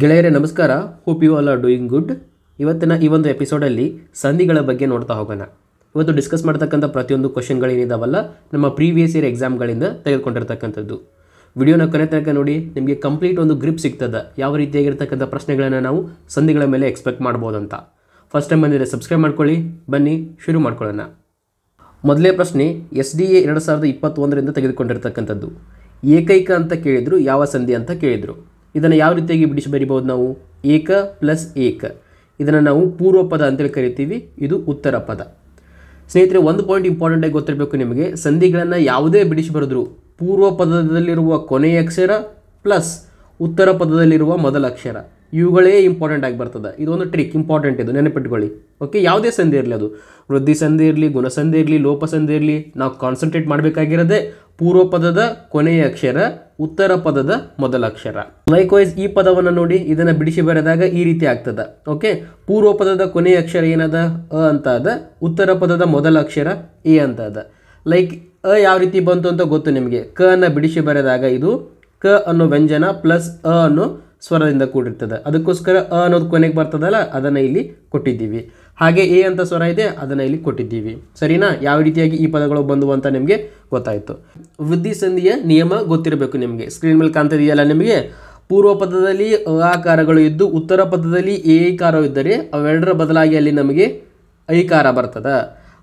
ಗೆಳೆಯರೇ ನಮಸ್ಕಾರ hope you all are doing good ಇವತ್ತಿನ ಈ ಒಂದು ಎಪಿಸೋಡಲ್ಲಿ ಸಂಧಿಗಳ ಬಗ್ಗೆ ನೋಡ್ತಾ ಹೋಗೋಣ ಇವತ್ತು ಡಿಸ್ಕಸ್ ಮಾಡ್ತಕ್ಕಂಥ ಪ್ರತಿಯೊಂದು ಕ್ವಶನ್ಗಳೇನಿದಾವಲ್ಲ ನಮ್ಮ ಪ್ರೀವಿಯಸ್ ಇಯರ್ ಎಕ್ಸಾಮ್ಗಳಿಂದ ತೆಗೆದುಕೊಂಡಿರ್ತಕ್ಕಂಥದ್ದು ವಿಡಿಯೋನ ಕೊನೆ ತನಕ ನೋಡಿ ನಿಮಗೆ ಕಂಪ್ಲೀಟ್ ಒಂದು ಗ್ರಿಪ್ ಸಿಗ್ತದೆ ಯಾವ ರೀತಿಯಾಗಿರ್ತಕ್ಕಂಥ ಪ್ರಶ್ನೆಗಳನ್ನು ನಾವು ಸಂಧಿಗಳ ಮೇಲೆ ಎಕ್ಸ್ಪೆಕ್ಟ್ ಅಂತ ಫಸ್ಟ್ ಟೈಮ್ ಬಂದಿದೆ ಸಬ್ಸ್ಕ್ರೈಬ್ ಮಾಡ್ಕೊಳ್ಳಿ ಬನ್ನಿ ಶುರು ಮಾಡ್ಕೊಳ್ಳೋಣ ಮೊದಲೇ ಪ್ರಶ್ನೆ ಎಸ್ ಡಿ ಎ ಎರಡು ಸಾವಿರದ ಇಪ್ಪತ್ತೊಂದರಿಂದ ತೆಗೆದುಕೊಂಡಿರ್ತಕ್ಕಂಥದ್ದು ಏಕೈಕ ಅಂತ ಕೇಳಿದರು ಯಾವ ಸಂಧಿ ಅಂತ ಕೇಳಿದರು ಇದನ್ನು ಯಾವ ರೀತಿಯಾಗಿ ಬಿಡಿಸಿ ಬರಿಬೋದು ನಾವು ಏಕ ಪ್ಲಸ್ ಏಕ ಇದನ್ನು ನಾವು ಪೂರ್ವ ಪದ ಅಂತೇಳಿ ಕರಿತೀವಿ ಇದು ಉತ್ತರ ಪದ ಸ್ನೇಹಿತರೆ ಒಂದು ಪಾಯಿಂಟ್ ಇಂಪಾರ್ಟೆಂಟಾಗಿ ಗೊತ್ತಿರಬೇಕು ನಿಮಗೆ ಸಂಧಿಗಳನ್ನು ಯಾವುದೇ ಬಿಡಿಸಿ ಬರೆದ್ರು ಪೂರ್ವ ಪದದಲ್ಲಿರುವ ಕೊನೆಯ ಅಕ್ಷರ ಪ್ಲಸ್ ಉತ್ತರ ಪದದಲ್ಲಿರುವ ಮೊದಲ ಅಕ್ಷರ ಇವುಗಳೇ ಇಂಪಾರ್ಟೆಂಟ್ ಆಗಿ ಬರ್ತದೆ ಇದೊಂದು ಟ್ರಿಕ್ ಇಂಪಾರ್ಟೆಂಟ್ ಇದು ನೆನಪಿಟ್ಕೊಳ್ಳಿ ಓಕೆ ಯಾವುದೇ ಸಂಧಿ ಇರಲಿ ಅದು ವೃದ್ಧಿ ಸಂಧಿ ಇರಲಿ ಗುಣಸಂಧಿ ಇರಲಿ ಲೋಪ ಸಂಧಿ ಇರಲಿ ನಾವು ಕಾನ್ಸಂಟ್ರೇಟ್ ಮಾಡಬೇಕಾಗಿರೋದೇ ಪೂರ್ವ ಪದದ ಕೊನೆಯ ಅಕ್ಷರ ಉತ್ತರ ಪದದ ಮೊದಲ ಲೈಕ್ ಲೈಕ್ವೈಸ್ ಈ ಪದವನ್ನು ನೋಡಿ ಇದನ್ನು ಬಿಡಿಸಿ ಬರೆದಾಗ ಈ ರೀತಿ ಆಗ್ತದೆ ಓಕೆ ಪೂರ್ವ ಪದದ ಕೊನೆಯ ಅಕ್ಷರ ಏನದ ಅ ಅಂತ ಅದ ಉತ್ತರ ಪದದ ಮೊದಲ ಅಕ್ಷರ ಎ ಅಂತ ಅದ ಲೈಕ್ ಅ ಯಾವ ರೀತಿ ಬಂತು ಅಂತ ಗೊತ್ತು ನಿಮಗೆ ಕ ಅನ್ನ ಬಿಡಿಸಿ ಬರೆದಾಗ ಇದು ಕ ಅನ್ನೋ ವ್ಯಂಜನ ಪ್ಲಸ್ ಅ ಅನ್ನೋ ಸ್ವರದಿಂದ ಕೂಡಿರ್ತದೆ ಅದಕ್ಕೋಸ್ಕರ ಅ ಅನ್ನೋದು ಕೊನೆಗೆ ಬರ್ತದಲ್ಲ ಅದನ್ನು ಇಲ್ಲಿ ಕೊಟ್ಟಿದ್ದೀವಿ ಹಾಗೆ ಎ ಅಂತ ಸ್ವರ ಇದೆ ಅದನ್ನು ಇಲ್ಲಿ ಕೊಟ್ಟಿದ್ದೀವಿ ಸರಿನಾ ಯಾವ ರೀತಿಯಾಗಿ ಈ ಪದಗಳು ಬಂದವು ಅಂತ ನಿಮಗೆ ಗೊತ್ತಾಯಿತು ಸಂಧಿಯ ನಿಯಮ ಗೊತ್ತಿರಬೇಕು ನಿಮಗೆ ಸ್ಕ್ರೀನ್ ಮೇಲೆ ಕಾಣ್ತಿದೆಯಲ್ಲ ನಿಮಗೆ ಪೂರ್ವ ಪದದಲ್ಲಿ ಅಕಾರಗಳು ಇದ್ದು ಉತ್ತರ ಪದದಲ್ಲಿ ಇದ್ದರೆ ಅವೆರಡರ ಬದಲಾಗಿ ಅಲ್ಲಿ ನಮಗೆ ಐಕಾರ ಬರ್ತದ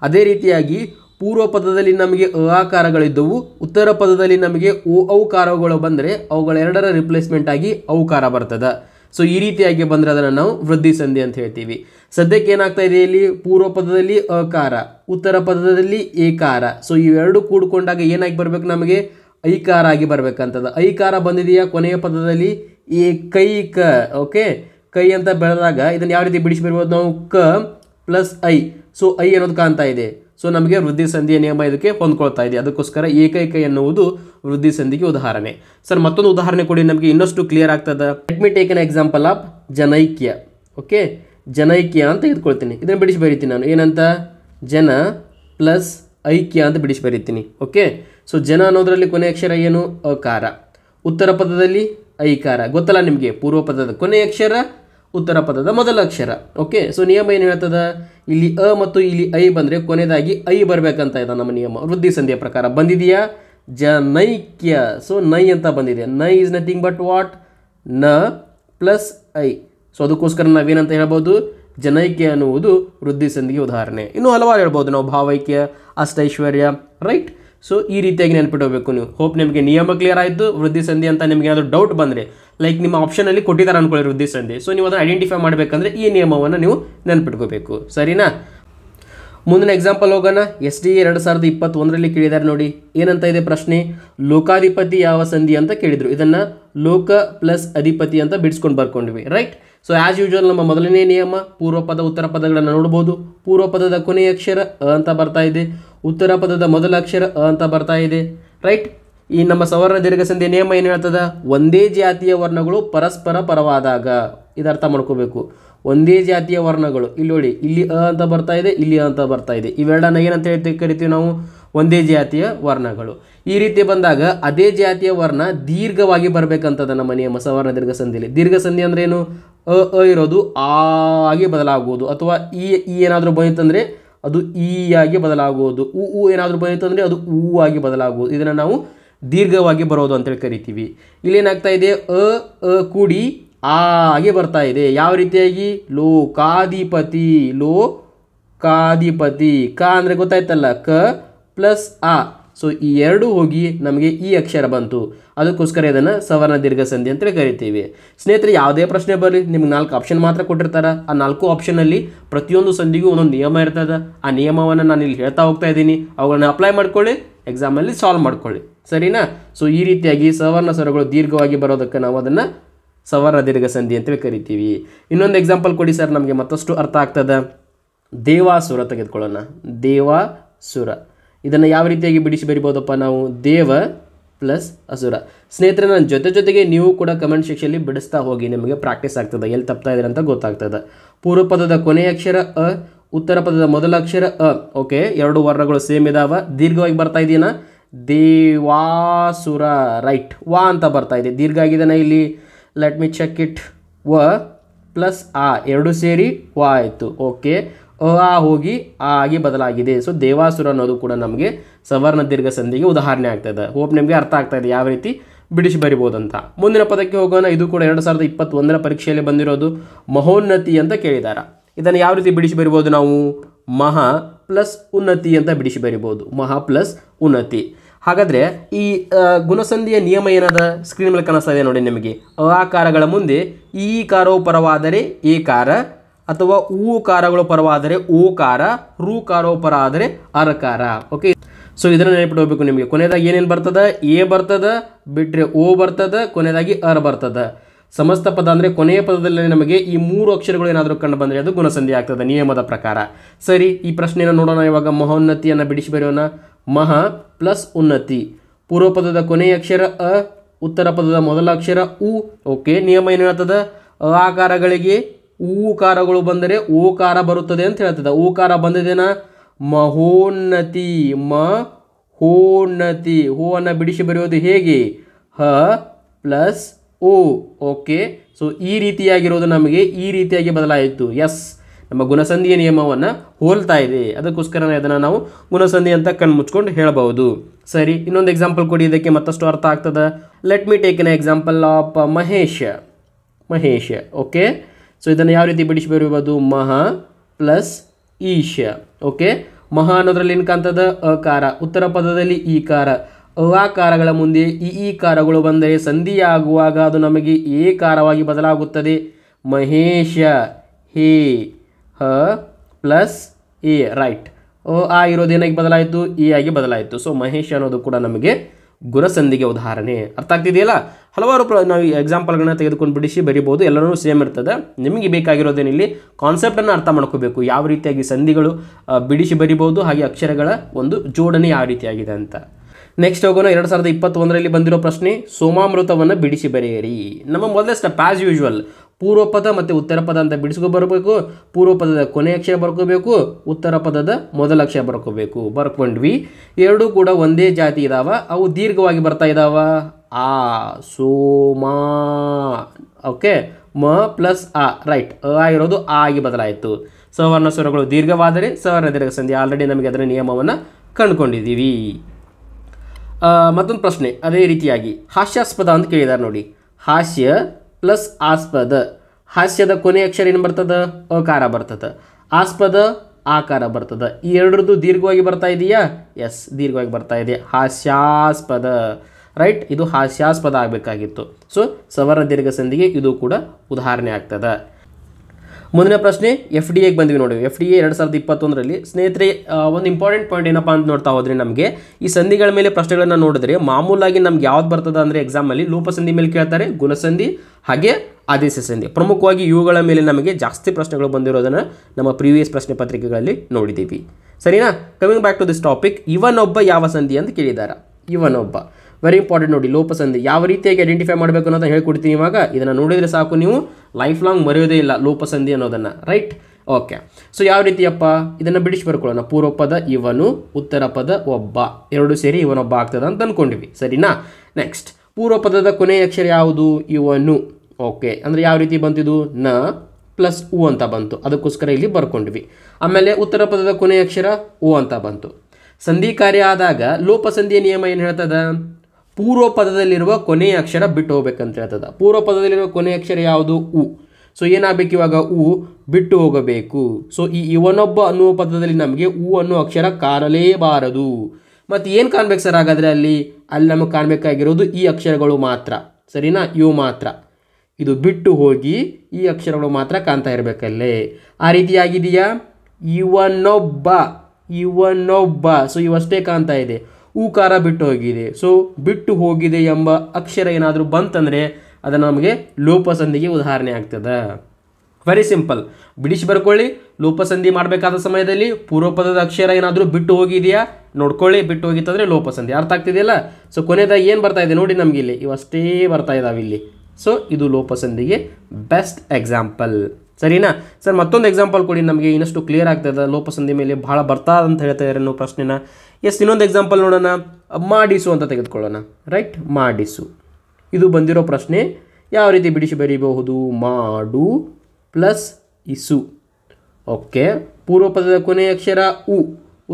ಅದೇ ರೀತಿಯಾಗಿ ಪೂರ್ವ ಪದದಲ್ಲಿ ನಮಗೆ ಅಕಾರಗಳಿದ್ದವು ಉತ್ತರ ಪದದಲ್ಲಿ ನಮಗೆ ಓ ಔಕಾರಗಳು ಬಂದರೆ ಅವುಗಳೆರಡರ ರಿಪ್ಲೇಸ್ಮೆಂಟ್ ಆಗಿ ಔಕಾರ ಬರ್ತದೆ ಸೊ ಈ ರೀತಿಯಾಗಿ ಬಂದರೆ ಅದನ್ನು ನಾವು ವೃದ್ಧಿ ಸಂಧಿ ಅಂತ ಹೇಳ್ತೀವಿ ಸದ್ಯಕ್ಕೆ ಏನಾಗ್ತಾ ಇದೆ ಇಲ್ಲಿ ಪೂರ್ವ ಪದದಲ್ಲಿ ಅಕಾರ ಉತ್ತರ ಪದದಲ್ಲಿ ಏಕಾರ ಸೊ ಇವೆರಡು ಕೂಡಿಕೊಂಡಾಗ ಏನಾಗಿ ಬರಬೇಕು ನಮಗೆ ಐಕಾರ ಆಗಿ ಬರಬೇಕಂತದ್ದು ಐಕಾರ ಬಂದಿದೆಯಾ ಕೊನೆಯ ಪದದಲ್ಲಿ ಏ ಕೈ ಕ ಓಕೆ ಕೈ ಅಂತ ಬೆಳೆದಾಗ ಇದನ್ನು ಯಾವ ರೀತಿ ಬಿಡಿಸಿ ಬರ್ಬೋದು ನಾವು ಕ ಪ್ಲಸ್ ಐ ಸೊ ಐ ಅನ್ನೋದು ಕಾಣ್ತಾ ಇದೆ ಸೊ ನಮಗೆ ವೃದ್ಧಿ ಸಂಧಿಯ ನಿಯಮ ಇದಕ್ಕೆ ಹೊಂದ್ಕೊಳ್ತಾ ಇದೆ ಅದಕ್ಕೋಸ್ಕರ ಏಕೈಕ ಎನ್ನುವುದು ವೃದ್ಧಿ ಸಂಧಿಗೆ ಉದಾಹರಣೆ ಸರ್ ಮತ್ತೊಂದು ಉದಾಹರಣೆ ಕೊಡಿ ನಮಗೆ ಇನ್ನಷ್ಟು ಕ್ಲಿಯರ್ ಆಗ್ತದೆ let me take an example of ಜನೈಕ್ಯ ಓಕೆ ಜನೈಕ್ಯ ಅಂತ ತೆಗೆದುಕೊಳ್ತೀನಿ ಇದನ್ನು ಬಿಡಿಸಿ ಬರೀತೀನಿ ನಾನು ಏನಂತ ಜನ ಪ್ಲಸ್ ಐಕ್ಯ ಅಂತ ಬಿಡಿಸಿ ಬರೀತೀನಿ ಓಕೆ ಸೊ ಜನ ಅನ್ನೋದರಲ್ಲಿ ಕೊನೆ ಅಕ್ಷರ ಏನು ಅಕಾರ ಉತ್ತರ ಪದದಲ್ಲಿ ಐಕಾರ ಗೊತ್ತಲ್ಲ ನಿಮಗೆ ಪೂರ್ವ ಪದದ ಕೊನೆ ಅಕ್ಷರ ಉತ್ತರ ಪದದ ಮೊದಲ ಅಕ್ಷರ ಓಕೆ ಸೊ ನಿಯಮ ಏನು ಹೇಳ್ತದ ಇಲ್ಲಿ ಅ ಮತ್ತು ಇಲ್ಲಿ ಐ ಬಂದರೆ ಕೊನೆಯದಾಗಿ ಐ ಬರಬೇಕಂತ ಇದೆ ನಮ್ಮ ನಿಯಮ ವೃದ್ಧಿ ಸಂಧಿಯ ಪ್ರಕಾರ ಬಂದಿದೆಯಾ ನೈಕ್ಯ ಸೊ ನೈ ಅಂತ ಬಂದಿದೆ ನೈ ಇಸ್ ನಥಿಂಗ್ ಬಟ್ ವಾಟ್ ನ ಪ್ಲಸ್ ಐ ಸೊ ಅದಕ್ಕೋಸ್ಕರ ನಾವೇನಂತ ಹೇಳ್ಬೋದು ಜನೈಕ್ಯ ಅನ್ನುವುದು ವೃದ್ಧಿ ಸಂಧಿಗೆ ಉದಾಹರಣೆ ಇನ್ನೂ ಹಲವಾರು ಹೇಳ್ಬೋದು ನಾವು ಭಾವೈಕ್ಯ ಅಷ್ಟೈಶ್ವರ್ಯ ರೈಟ್ ಸೊ ಈ ರೀತಿಯಾಗಿ ನೆನ್ಪಿಟ್ಟು ನೀವು ಹೋಪ್ ನಿಮಗೆ ನಿಯಮ ಕ್ಲಿಯರ್ ಆಯಿತು ವೃದ್ಧಿ ಸಂಧಿ ಅಂತ ನಿಮಗೆ ಏನಾದರೂ ಡೌಟ್ ಬಂದರೆ ಲೈಕ್ ನಿಮ್ಮ ಆಪ್ಷನಲ್ಲಿ ಕೊಟ್ಟಿದ್ದಾರೆ ಅನ್ಕೊಳ್ಳಿ ವೃದ್ಧಿ ಸಂಧಿ ಸೊ ನೀವು ಅದನ್ನು ಐಡೆಂಟಿಫೈ ಮಾಡಬೇಕಂದ್ರೆ ಈ ನಿಯಮವನ್ನು ನೀವು ನೆನ್ಪಿಟ್ಕೋಬೇಕು ಸರಿನಾ ಮುಂದಿನ ಎಕ್ಸಾಂಪಲ್ ಹೋಗೋಣ ಎಸ್ ಡಿ ಎರಡು ಸಾವಿರದ ಇಪ್ಪತ್ತೊಂದರಲ್ಲಿ ಕೇಳಿದ್ದಾರೆ ನೋಡಿ ಏನಂತ ಇದೆ ಪ್ರಶ್ನೆ ಲೋಕಾಧಿಪತಿ ಯಾವ ಸಂಧಿ ಅಂತ ಕೇಳಿದರು ಇದನ್ನು ಲೋಕ ಪ್ಲಸ್ ಅಧಿಪತಿ ಅಂತ ಬಿಡಿಸ್ಕೊಂಡು ಬರ್ಕೊಂಡ್ವಿ ರೈಟ್ ಸೊ ಆ್ಯಸ್ ಯೂಶುವಲ್ ನಮ್ಮ ಮೊದಲನೇ ನಿಯಮ ಪೂರ್ವ ಪದ ಉತ್ತರ ಪದಗಳನ್ನು ನೋಡ್ಬೋದು ಪೂರ್ವ ಪದದ ಕೊನೆಯ ಅಕ್ಷರ ಅಂತ ಬರ್ತಾ ಇದೆ ಉತ್ತರ ಪದದ ಮೊದಲ ಅಕ್ಷರ ಅ ಅಂತ ಬರ್ತಾ ಇದೆ ರೈಟ್ ಈ ನಮ್ಮ ಸವರ್ಣ ದೀರ್ಘಸಂಧಿ ನಿಯಮ ಏನು ಹೇಳ್ತದ ಒಂದೇ ಜಾತಿಯ ವರ್ಣಗಳು ಪರಸ್ಪರ ಪರವಾದಾಗ ಇದು ಅರ್ಥ ಮಾಡ್ಕೋಬೇಕು ಒಂದೇ ಜಾತಿಯ ವರ್ಣಗಳು ಇಲ್ಲಿ ನೋಡಿ ಇಲ್ಲಿ ಅ ಅಂತ ಬರ್ತಾ ಇದೆ ಇಲ್ಲಿ ಅ ಅಂತ ಬರ್ತಾ ಇದೆ ಇವೆರಡನ್ನ ಏನಂತ ಹೇಳ್ತೀವಿ ಕರಿತೀವಿ ನಾವು ಒಂದೇ ಜಾತಿಯ ವರ್ಣಗಳು ಈ ರೀತಿ ಬಂದಾಗ ಅದೇ ಜಾತಿಯ ವರ್ಣ ದೀರ್ಘವಾಗಿ ಬರಬೇಕಂತದ ನಮ್ಮ ನಿಯಮ ಸವರ್ಣ ದೀರ್ಘಸಂಧಿಯಲ್ಲಿ ದೀರ್ಘಸಂಧಿ ಅಂದ್ರೆ ಏನು ಅ ಅ ಇರೋದು ಆ ಆಗಿ ಬದಲಾಗುವುದು ಅಥವಾ ಈ ಏನಾದರೂ ಬಂತಂದರೆ ಅದು ಈ ಆಗಿ ಬದಲಾಗುವುದು ಉ ಊ ಏನಾದರೂ ಬಂದಿತ್ತು ಅಂದರೆ ಅದು ಊ ಆಗಿ ಬದಲಾಗುವುದು ಇದನ್ನು ನಾವು ದೀರ್ಘವಾಗಿ ಬರೋದು ಅಂತೇಳಿ ಕರಿತೀವಿ ಏನಾಗ್ತಾ ಇದೆ ಅ ಅ ಕೂಡಿ ಆ ಆಗಿ ಬರ್ತಾ ಇದೆ ಯಾವ ರೀತಿಯಾಗಿ ಲೋ ಕಾಧಿಪತಿ ಲೋ ಕಾಧಿಪತಿ ಕ ಅಂದರೆ ಗೊತ್ತಾಯ್ತಲ್ಲ ಕ ಪ್ಲಸ್ ಆ ಸೊ ಈ ಎರಡೂ ಹೋಗಿ ನಮಗೆ ಈ ಅಕ್ಷರ ಬಂತು ಅದಕ್ಕೋಸ್ಕರ ಇದನ್ನು ಸವರ್ಣ ದೀರ್ಘ ಸಂಧಿ ಅಂತೇಳಿ ಕರಿತೀವಿ ಸ್ನೇಹಿತರೆ ಯಾವುದೇ ಪ್ರಶ್ನೆ ಬರಲಿ ನಿಮ್ಗೆ ನಾಲ್ಕು ಆಪ್ಷನ್ ಮಾತ್ರ ಕೊಟ್ಟಿರ್ತಾರೆ ಆ ನಾಲ್ಕು ಆಪ್ಷನಲ್ಲಿ ಪ್ರತಿಯೊಂದು ಸಂಧಿಗೂ ಒಂದೊಂದು ನಿಯಮ ಇರ್ತದೆ ಆ ನಿಯಮವನ್ನು ನಾನು ಇಲ್ಲಿ ಹೇಳ್ತಾ ಹೋಗ್ತಾ ಇದ್ದೀನಿ ಅವುಗಳನ್ನ ಅಪ್ಲೈ ಮಾಡ್ಕೊಳ್ಳಿ ಎಕ್ಸಾಮಲ್ಲಿ ಸಾಲ್ವ್ ಮಾಡ್ಕೊಳ್ಳಿ ಸರಿನಾ ಸೊ ಈ ರೀತಿಯಾಗಿ ಸವರ್ಣ ಸ್ವರಗಳು ದೀರ್ಘವಾಗಿ ಬರೋದಕ್ಕೆ ನಾವು ಅದನ್ನು ಸವರ್ಣ ದೀರ್ಘ ಸಂಧಿ ಅಂತೇಳಿ ಕರಿತೀವಿ ಇನ್ನೊಂದು ಎಕ್ಸಾಂಪಲ್ ಕೊಡಿ ಸರ್ ನಮಗೆ ಮತ್ತಷ್ಟು ಅರ್ಥ ಆಗ್ತದೆ ದೇವಾಸುರ ತೆಗೆದುಕೊಳ್ಳೋಣ ದೇವಾಸುರ ಇದನ್ನು ಯಾವ ರೀತಿಯಾಗಿ ಬಿಡಿಸಿ ಬರಿಬೋದಪ್ಪ ನಾವು ದೇವ ಪ್ಲಸ್ ಅಸುರ ಸ್ನೇಹಿತರೆ ನನ್ನ ಜೊತೆ ಜೊತೆಗೆ ನೀವು ಕೂಡ ಕಮೆಂಟ್ ಸೆಕ್ಷನಲ್ಲಿ ಬಿಡಿಸ್ತಾ ಹೋಗಿ ನಿಮಗೆ ಪ್ರಾಕ್ಟೀಸ್ ಆಗ್ತದೆ ಎಲ್ಲಿ ತಪ್ತಾ ಇದ್ದೀರ ಅಂತ ಗೊತ್ತಾಗ್ತದೆ ಪೂರ್ವ ಪದದ ಕೊನೆಯ ಅಕ್ಷರ ಅ ಉತ್ತರ ಪದದ ಮೊದಲ ಅಕ್ಷರ ಅ ಓಕೆ ಎರಡು ವರ್ಣಗಳು ಸೇಮ್ ಇದಾವ ದೀರ್ಘವಾಗಿ ಬರ್ತಾ ಇದೆಯಾ ದೇವಾಸುರ ರೈಟ್ ವಾ ಅಂತ ಬರ್ತಾ ಇದೆ ದೀರ್ಘ ಆಗಿದೆನಾ ಇಲ್ಲಿ ಲೆಟ್ ಮಿ ಚೆಕ್ ಇಟ್ ವ ಪ್ಲಸ್ ಆ ಎರಡು ಸೇರಿ ವಾ ಆಯಿತು ಓಕೆ ಅ ಆ ಹೋಗಿ ಆ ಆಗಿ ಬದಲಾಗಿದೆ ಸೊ ದೇವಾಸುರ ಅನ್ನೋದು ಕೂಡ ನಮಗೆ ಸವರ್ಣ ದೀರ್ಘ ಸಂಧಿಗೆ ಉದಾಹರಣೆ ಆಗ್ತಾಯಿದೆ ಹೋಪ್ ನಿಮಗೆ ಅರ್ಥ ಆಗ್ತಾ ಇದೆ ಯಾವ ರೀತಿ ಬಿಡಿಸಿ ಅಂತ ಮುಂದಿನ ಪದಕ್ಕೆ ಹೋಗೋಣ ಇದು ಕೂಡ ಎರಡು ಸಾವಿರದ ಇಪ್ಪತ್ತೊಂದರ ಪರೀಕ್ಷೆಯಲ್ಲಿ ಬಂದಿರೋದು ಮಹೋನ್ನತಿ ಅಂತ ಕೇಳಿದ್ದಾರೆ ಇದನ್ನು ಯಾವ ರೀತಿ ಬಿಡಿಸಿ ಬರಿಬೋದು ನಾವು ಮಹಾ ಪ್ಲಸ್ ಉನ್ನತಿ ಅಂತ ಬಿಡಿಸಿ ಬರಿಬೋದು ಮಹಾ ಪ್ಲಸ್ ಉನ್ನತಿ ಹಾಗಾದರೆ ಈ ಗುಣಸಂಧಿಯ ನಿಯಮ ಏನದ ಸ್ಕ್ರೀನ್ ಮೇಲೆ ಕಾಣಿಸ್ತಾ ಇದೆ ನೋಡಿ ನಿಮಗೆ ಕಾರಗಳ ಮುಂದೆ ಈ ಕಾರವು ಪರವಾದರೆ ಏ ಕಾರ ಅಥವಾ ಕಾರಗಳು ಪರವಾದರೆ ಓಕಾರ ಕಾರ ಪರ ಆದರೆ ಕಾರ ಓಕೆ ಸೊ ಇದನ್ನು ಹೋಗ್ಬೇಕು ನಿಮಗೆ ಕೊನೆಯದಾಗಿ ಏನೇನು ಬರ್ತದೆ ಎ ಬರ್ತದ ಬಿಟ್ಟರೆ ಓ ಬರ್ತದ ಕೊನೆಯದಾಗಿ ಅರ್ ಬರ್ತದ ಸಮಸ್ತ ಪದ ಅಂದರೆ ಕೊನೆಯ ಪದದಲ್ಲಿ ನಮಗೆ ಈ ಮೂರು ಅಕ್ಷರಗಳು ಏನಾದರೂ ಕಂಡು ಬಂದರೆ ಅದು ಗುಣಸಂಧಿ ಆಗ್ತದೆ ನಿಯಮದ ಪ್ರಕಾರ ಸರಿ ಈ ಪ್ರಶ್ನೆಯನ್ನು ನೋಡೋಣ ಇವಾಗ ಮಹೋನ್ನತಿಯನ್ನು ಬಿಡಿಸಿ ಬರೆಯೋಣ ಮಹ ಪ್ಲಸ್ ಉನ್ನತಿ ಪೂರ್ವ ಪದದ ಕೊನೆಯ ಅಕ್ಷರ ಅ ಉತ್ತರ ಪದದ ಮೊದಲ ಅಕ್ಷರ ಉ ಓಕೆ ನಿಯಮ ಏನು ಅ ಆಕಾರಗಳಿಗೆ ಊಕಾರಗಳು ಬಂದರೆ ಓಕಾರ ಬರುತ್ತದೆ ಅಂತ ಹೇಳ್ತದೆ ಊಕಾರ ಬಂದದೇನ ಮಹೋನ್ನತಿ ಮ ಹೋನ್ನತಿ ಹೂವನ್ನು ಬಿಡಿಸಿ ಬರೆಯೋದು ಹೇಗೆ ಹ ಪ್ಲಸ್ ಓ ಓಕೆ ಸೊ ಈ ರೀತಿಯಾಗಿರೋದು ನಮಗೆ ಈ ರೀತಿಯಾಗಿ ಬದಲಾಯಿತು ಎಸ್ ನಮ್ಮ ಗುಣಸಂಧಿಯ ನಿಯಮವನ್ನು ಹೋಲ್ತಾ ಇದೆ ಅದಕ್ಕೋಸ್ಕರ ಇದನ್ನು ನಾವು ಗುಣಸಂಧಿ ಅಂತ ಕಣ್ಮುಚ್ಕೊಂಡು ಹೇಳಬಹುದು ಸರಿ ಇನ್ನೊಂದು ಎಕ್ಸಾಂಪಲ್ ಕೊಡಿ ಇದಕ್ಕೆ ಮತ್ತಷ್ಟು ಅರ್ಥ ಆಗ್ತದೆ let me take an example of Mahesh Mahesh okay so ಇದನ್ನು ಯಾವ ರೀತಿ ಬಿಡಿಸಿ ಬರೀಬೋದು ಮಹಾ ಪ್ಲಸ್ ಈಶ ಓಕೆ ಮಹಾ ಅನ್ನೋದ್ರಲ್ಲಿ ಕಾಣ್ತದ ಅಕಾರ ಉತ್ತರ ಪದದಲ್ಲಿ ಈ ಕಾರ ಅಕಾರಗಳ ಮುಂದೆ ಇ ಈ ಕಾರಗಳು ಬಂದರೆ ಸಂಧಿಯಾಗುವಾಗ ಅದು ನಮಗೆ ಏ ಕಾರವಾಗಿ ಬದಲಾಗುತ್ತದೆ ಮಹೇಶ ಹೇ ಹ ಪ್ಲಸ್ ಎ ರೈಟ್ ಆ ಇರೋದೇನಾಗಿ ಬದಲಾಯಿತು ಎ ಆಗಿ ಬದಲಾಯಿತು ಸೊ ಮಹೇಶ ಅನ್ನೋದು ಕೂಡ ನಮಗೆ ಗುರಸಂಧಿಗೆ ಉದಾಹರಣೆ ಅರ್ಥ ಆಗ್ತಿದೆಯಲ್ಲ ಹಲವಾರು ಪ್ರ ನಾವು ಎಕ್ಸಾಂಪಲ್ಗಳನ್ನ ತೆಗೆದುಕೊಂಡು ಬಿಡಿಸಿ ಬರಿಬೋದು ಎಲ್ಲರೂ ಸೇಮ್ ಇರ್ತದೆ ನಿಮಗೆ ಬೇಕಾಗಿರೋದೇನಿಲ್ಲಿ ಕಾನ್ಸೆಪ್ಟನ್ನು ಅರ್ಥ ಮಾಡ್ಕೋಬೇಕು ಯಾವ ರೀತಿಯಾಗಿ ಸಂಧಿಗಳು ಬಿಡಿಸಿ ಬರಿಬೋದು ಹಾಗೆ ಅಕ್ಷರಗಳ ಒಂದು ಜೋಡಣೆ ಯಾವ ರೀತಿಯಾಗಿದೆ ಅಂತ ನೆಕ್ಸ್ಟ್ ಹೋಗೋಣ ಎರಡು ಸಾವಿರದ ಇಪ್ಪತ್ತೊಂದರಲ್ಲಿ ಬಂದಿರೋ ಪ್ರಶ್ನೆ ಸೋಮಾಮೃತವನ್ನು ಬಿಡಿಸಿ ಬರೆಯಿರಿ ನಮ್ಮ ಮೊದಲ ಸ್ಟೆಪ್ ಆ್ಯಸ್ ಯೂಶುವಲ್ ಪೂರ್ವ ಪದ ಮತ್ತು ಉತ್ತರ ಪದ ಅಂತ ಬಿಡಿಸ್ಕೊ ಬರಬೇಕು ಪದದ ಕೊನೆಯ ಅಕ್ಷರ ಬರ್ಕೋಬೇಕು ಉತ್ತರ ಪದದ ಮೊದಲ ಅಕ್ಷರ ಬರ್ಕೋಬೇಕು ಬರ್ಕೊಂಡ್ವಿ ಎರಡೂ ಕೂಡ ಒಂದೇ ಜಾತಿ ಇದಾವ ಅವು ದೀರ್ಘವಾಗಿ ಬರ್ತಾ ಇದ್ದಾವ ಆ ಸೋಮಾ ಓಕೆ ಮ ಪ್ಲಸ್ ಆ ರೈಟ್ ಅ ಇರೋದು ಆ ಆಗಿ ಬದಲಾಯಿತು ಸವರ್ಣ ಸ್ವರಗಳು ದೀರ್ಘವಾದರೆ ಸವರ್ಣ ದೀರ್ಘ ಸಂಧಿ ಆಲ್ರೆಡಿ ನಮಗೆ ಅದರ ನಿಯಮವನ್ನು ಕಂಡುಕೊಂಡಿದ್ದೀವಿ ಮತ್ತೊಂದು ಪ್ರಶ್ನೆ ಅದೇ ರೀತಿಯಾಗಿ ಹಾಸ್ಯಾಸ್ಪದ ಅಂತ ಕೇಳಿದ್ದಾರೆ ನೋಡಿ ಹಾಸ್ಯ ಪ್ಲಸ್ ಆಸ್ಪದ ಹಾಸ್ಯದ ಕೊನೆ ಅಕ್ಷರ ಏನು ಬರ್ತದೆ ಅಕಾರ ಬರ್ತದೆ ಆಸ್ಪದ ಆಕಾರ ಬರ್ತದೆ ಈ ಎರಡರದ್ದು ದೀರ್ಘವಾಗಿ ಬರ್ತಾ ಇದೆಯಾ ಎಸ್ ದೀರ್ಘವಾಗಿ ಬರ್ತಾ ಇದೆಯಾ ಹಾಸ್ಯಾಸ್ಪದ ರೈಟ್ ಇದು ಹಾಸ್ಯಾಸ್ಪದ ಆಗಬೇಕಾಗಿತ್ತು ಸೊ ಸವರ್ಣ ದೀರ್ಘ ಸಂಧಿಗೆ ಇದು ಕೂಡ ಉದಾಹರಣೆ ಆಗ್ತದೆ ಮುಂದಿನ ಪ್ರಶ್ನೆ ಎಫ್ ಡಿ ಎಗೆ ಬಂದ್ವಿ ನೋಡಿ ಎಫ್ ಡಿ ಎ ಎರಡು ಸಾವಿರದ ಇಪ್ಪತ್ತೊಂದರಲ್ಲಿ ಸ್ನೇಹಿತರೆ ಒಂದು ಇಂಪಾರ್ಟೆಂಟ್ ಪಾಯಿಂಟ್ ಏನಪ್ಪ ಅಂತ ನೋಡ್ತಾ ಹೋದ್ರೆ ನಮಗೆ ಈ ಸಂಧಿಗಳ ಮೇಲೆ ಪ್ರಶ್ನೆಗಳನ್ನು ನೋಡಿದ್ರೆ ಮಾಮೂಲಾಗಿ ನಮ್ಗೆ ಯಾವ್ದು ಬರ್ತದೆ ಅಂದರೆ ಎಕ್ಸಾಮಲ್ಲಿ ಲೋಪಸಂಧಿ ಮೇಲೆ ಕೇಳ್ತಾರೆ ಗುಣಸಂಧಿ ಹಾಗೆ ಆದೇಶ ಸಂಧಿ ಪ್ರಮುಖವಾಗಿ ಇವುಗಳ ಮೇಲೆ ನಮಗೆ ಜಾಸ್ತಿ ಪ್ರಶ್ನೆಗಳು ಬಂದಿರೋದನ್ನು ನಮ್ಮ ಪ್ರೀವಿಯಸ್ ಪ್ರಶ್ನೆ ಪತ್ರಿಕೆಗಳಲ್ಲಿ ನೋಡಿದ್ದೀವಿ ಸರಿನಾ coming back to this topic ಇವನೊಬ್ಬ ಯಾವ ಸಂಧಿ ಅಂತ ಕೇಳಿದ್ದಾರೆ ಇವನೊಬ್ಬ ವೆರಿ ಇಂಪಾರ್ಟೆಂಟ್ ನೋಡಿ ಲೋಪಸಂಧಿ ಯಾವ ರೀತಿಯಾಗಿ ಐಡೆಂಟಿಫೈ ಮಾಡಬೇಕು ಅನ್ನೋದನ್ನು ಹೇಳ್ಕೊಡ್ತೀನಿ ಇವಾಗ ಇದನ್ನು ನೋಡಿದರೆ ಸಾಕು ನೀವು ಲೈಫ್ ಲಾಂಗ್ ಮರೆಯೋದೇ ಇಲ್ಲ ಲೋಪಸಂಧಿ ಅನ್ನೋದನ್ನು ರೈಟ್ ಓಕೆ ಸೊ ಯಾವ ರೀತಿಯಪ್ಪ ಇದನ್ನು ಬಿಡಿಸಿ ಬರ್ಕೊಳ್ಳೋಣ ಪೂರ್ವ ಪದ ಇವನು ಉತ್ತರ ಪದ ಒಬ್ಬ ಎರಡು ಸೇರಿ ಇವನೊಬ್ಬ ಆಗ್ತದೆ ಅಂತ ಅಂದ್ಕೊಂಡಿವಿ ಸರಿನಾ ನೆಕ್ಸ್ಟ್ ಪೂರ್ವ ಪದದ ಕೊನೆಯ ಅಕ್ಷರ ಯಾವುದು ಇವನು ಓಕೆ ಅಂದರೆ ಯಾವ ರೀತಿ ಬಂತಿದು ನ ಪ್ಲಸ್ ಉ ಅಂತ ಬಂತು ಅದಕ್ಕೋಸ್ಕರ ಇಲ್ಲಿ ಬರ್ಕೊಂಡ್ವಿ ಆಮೇಲೆ ಉತ್ತರ ಪದದ ಕೊನೆಯ ಅಕ್ಷರ ಉ ಅಂತ ಬಂತು ಸಂಧಿ ಕಾರ್ಯ ಆದಾಗ ಲೋಪಸಂಧಿಯ ನಿಯಮ ಏನು ಹೇಳ್ತದ ಪೂರ್ವ ಪದದಲ್ಲಿರುವ ಕೊನೆಯ ಅಕ್ಷರ ಬಿಟ್ಟು ಹೋಗ್ಬೇಕಂತ ಹೇಳ್ತದ ಪೂರ್ವ ಪದದಲ್ಲಿರುವ ಕೊನೆಯ ಅಕ್ಷರ ಯಾವುದು ಉ ಸೊ ಏನಾಗಬೇಕು ಇವಾಗ ಉ ಬಿಟ್ಟು ಹೋಗಬೇಕು ಸೊ ಈ ಇವನೊಬ್ಬ ಅನ್ನುವ ಪದದಲ್ಲಿ ನಮಗೆ ಉ ಅನ್ನೋ ಅಕ್ಷರ ಕಾಣಲೇಬಾರದು ಮತ್ತು ಏನು ಕಾಣ್ಬೇಕು ಸರ್ ಹಾಗಾದರೆ ಅಲ್ಲಿ ಅಲ್ಲಿ ನಮಗೆ ಕಾಣಬೇಕಾಗಿರೋದು ಈ ಅಕ್ಷರಗಳು ಮಾತ್ರ ಸರಿನಾ ಇವು ಮಾತ್ರ ಇದು ಬಿಟ್ಟು ಹೋಗಿ ಈ ಅಕ್ಷರಗಳು ಮಾತ್ರ ಕಾಣ್ತಾ ಇರಬೇಕಲ್ಲೇ ಆ ರೀತಿಯಾಗಿದೆಯಾ ಇವನೊಬ್ಬ ಇವನೊಬ್ಬ ಸೊ ಇವಷ್ಟೇ ಕಾಣ್ತಾ ಇದೆ ಊಕಾರ ಬಿಟ್ಟು ಹೋಗಿದೆ ಸೊ ಬಿಟ್ಟು ಹೋಗಿದೆ ಎಂಬ ಅಕ್ಷರ ಏನಾದರೂ ಬಂತಂದರೆ ಅದು ನಮಗೆ ಲೋಪಸಂಧಿಗೆ ಉದಾಹರಣೆ ಆಗ್ತದೆ ವೆರಿ ಸಿಂಪಲ್ ಬಿಡಿಸಿ ಬರ್ಕೊಳ್ಳಿ ಲೋಪಸಂಧಿ ಮಾಡಬೇಕಾದ ಸಮಯದಲ್ಲಿ ಪೂರ್ವಪದದ ಅಕ್ಷರ ಏನಾದರೂ ಬಿಟ್ಟು ಹೋಗಿದೆಯಾ ನೋಡ್ಕೊಳ್ಳಿ ಬಿಟ್ಟು ಹೋಗಿತ್ತಂದರೆ ಲೋಪಸಂಧಿ ಅರ್ಥ ಆಗ್ತಿದೆಯಲ್ಲ ಸೊ ಕೊನೆಯದಾಗಿ ಏನು ಬರ್ತಾ ಇದೆ ನೋಡಿ ನಮಗೆ ಇಲ್ಲಿ ಇವಷ್ಟೇ ಬರ್ತಾ ಇದ್ದಾವೆ ಇಲ್ಲಿ ಸೊ ಇದು ಲೋಪಸಂಧಿಗೆ ಬೆಸ್ಟ್ ಎಕ್ಸಾಂಪಲ್ ಸರಿನಾ ಸರ್ ಮತ್ತೊಂದು ಎಕ್ಸಾಂಪಲ್ ಕೊಡಿ ನಮಗೆ ಇನ್ನಷ್ಟು ಕ್ಲಿಯರ್ ಆಗ್ತದೆ ಲೋಪಸಂಧಿ ಮೇಲೆ ಭಾಳ ಬರ್ತಾ ಅಂತ ಹೇಳ್ತಾ ಇದ್ದಾರೆ ಪ್ರಶ್ನೆನ ಎಸ್ ಇನ್ನೊಂದು ಎಕ್ಸಾಂಪಲ್ ನೋಡೋಣ ಮಾಡಿಸು ಅಂತ ತೆಗೆದುಕೊಳ್ಳೋಣ ರೈಟ್ ಮಾಡಿಸು ಇದು ಬಂದಿರೋ ಪ್ರಶ್ನೆ ಯಾವ ರೀತಿ ಬಿಡಿಸಿ ಬರೀಬಹುದು ಮಾಡು ಪ್ಲಸ್ ಇಸು ಓಕೆ ಪೂರ್ವ ಪದದ ಕೊನೆಯ ಅಕ್ಷರ ಉ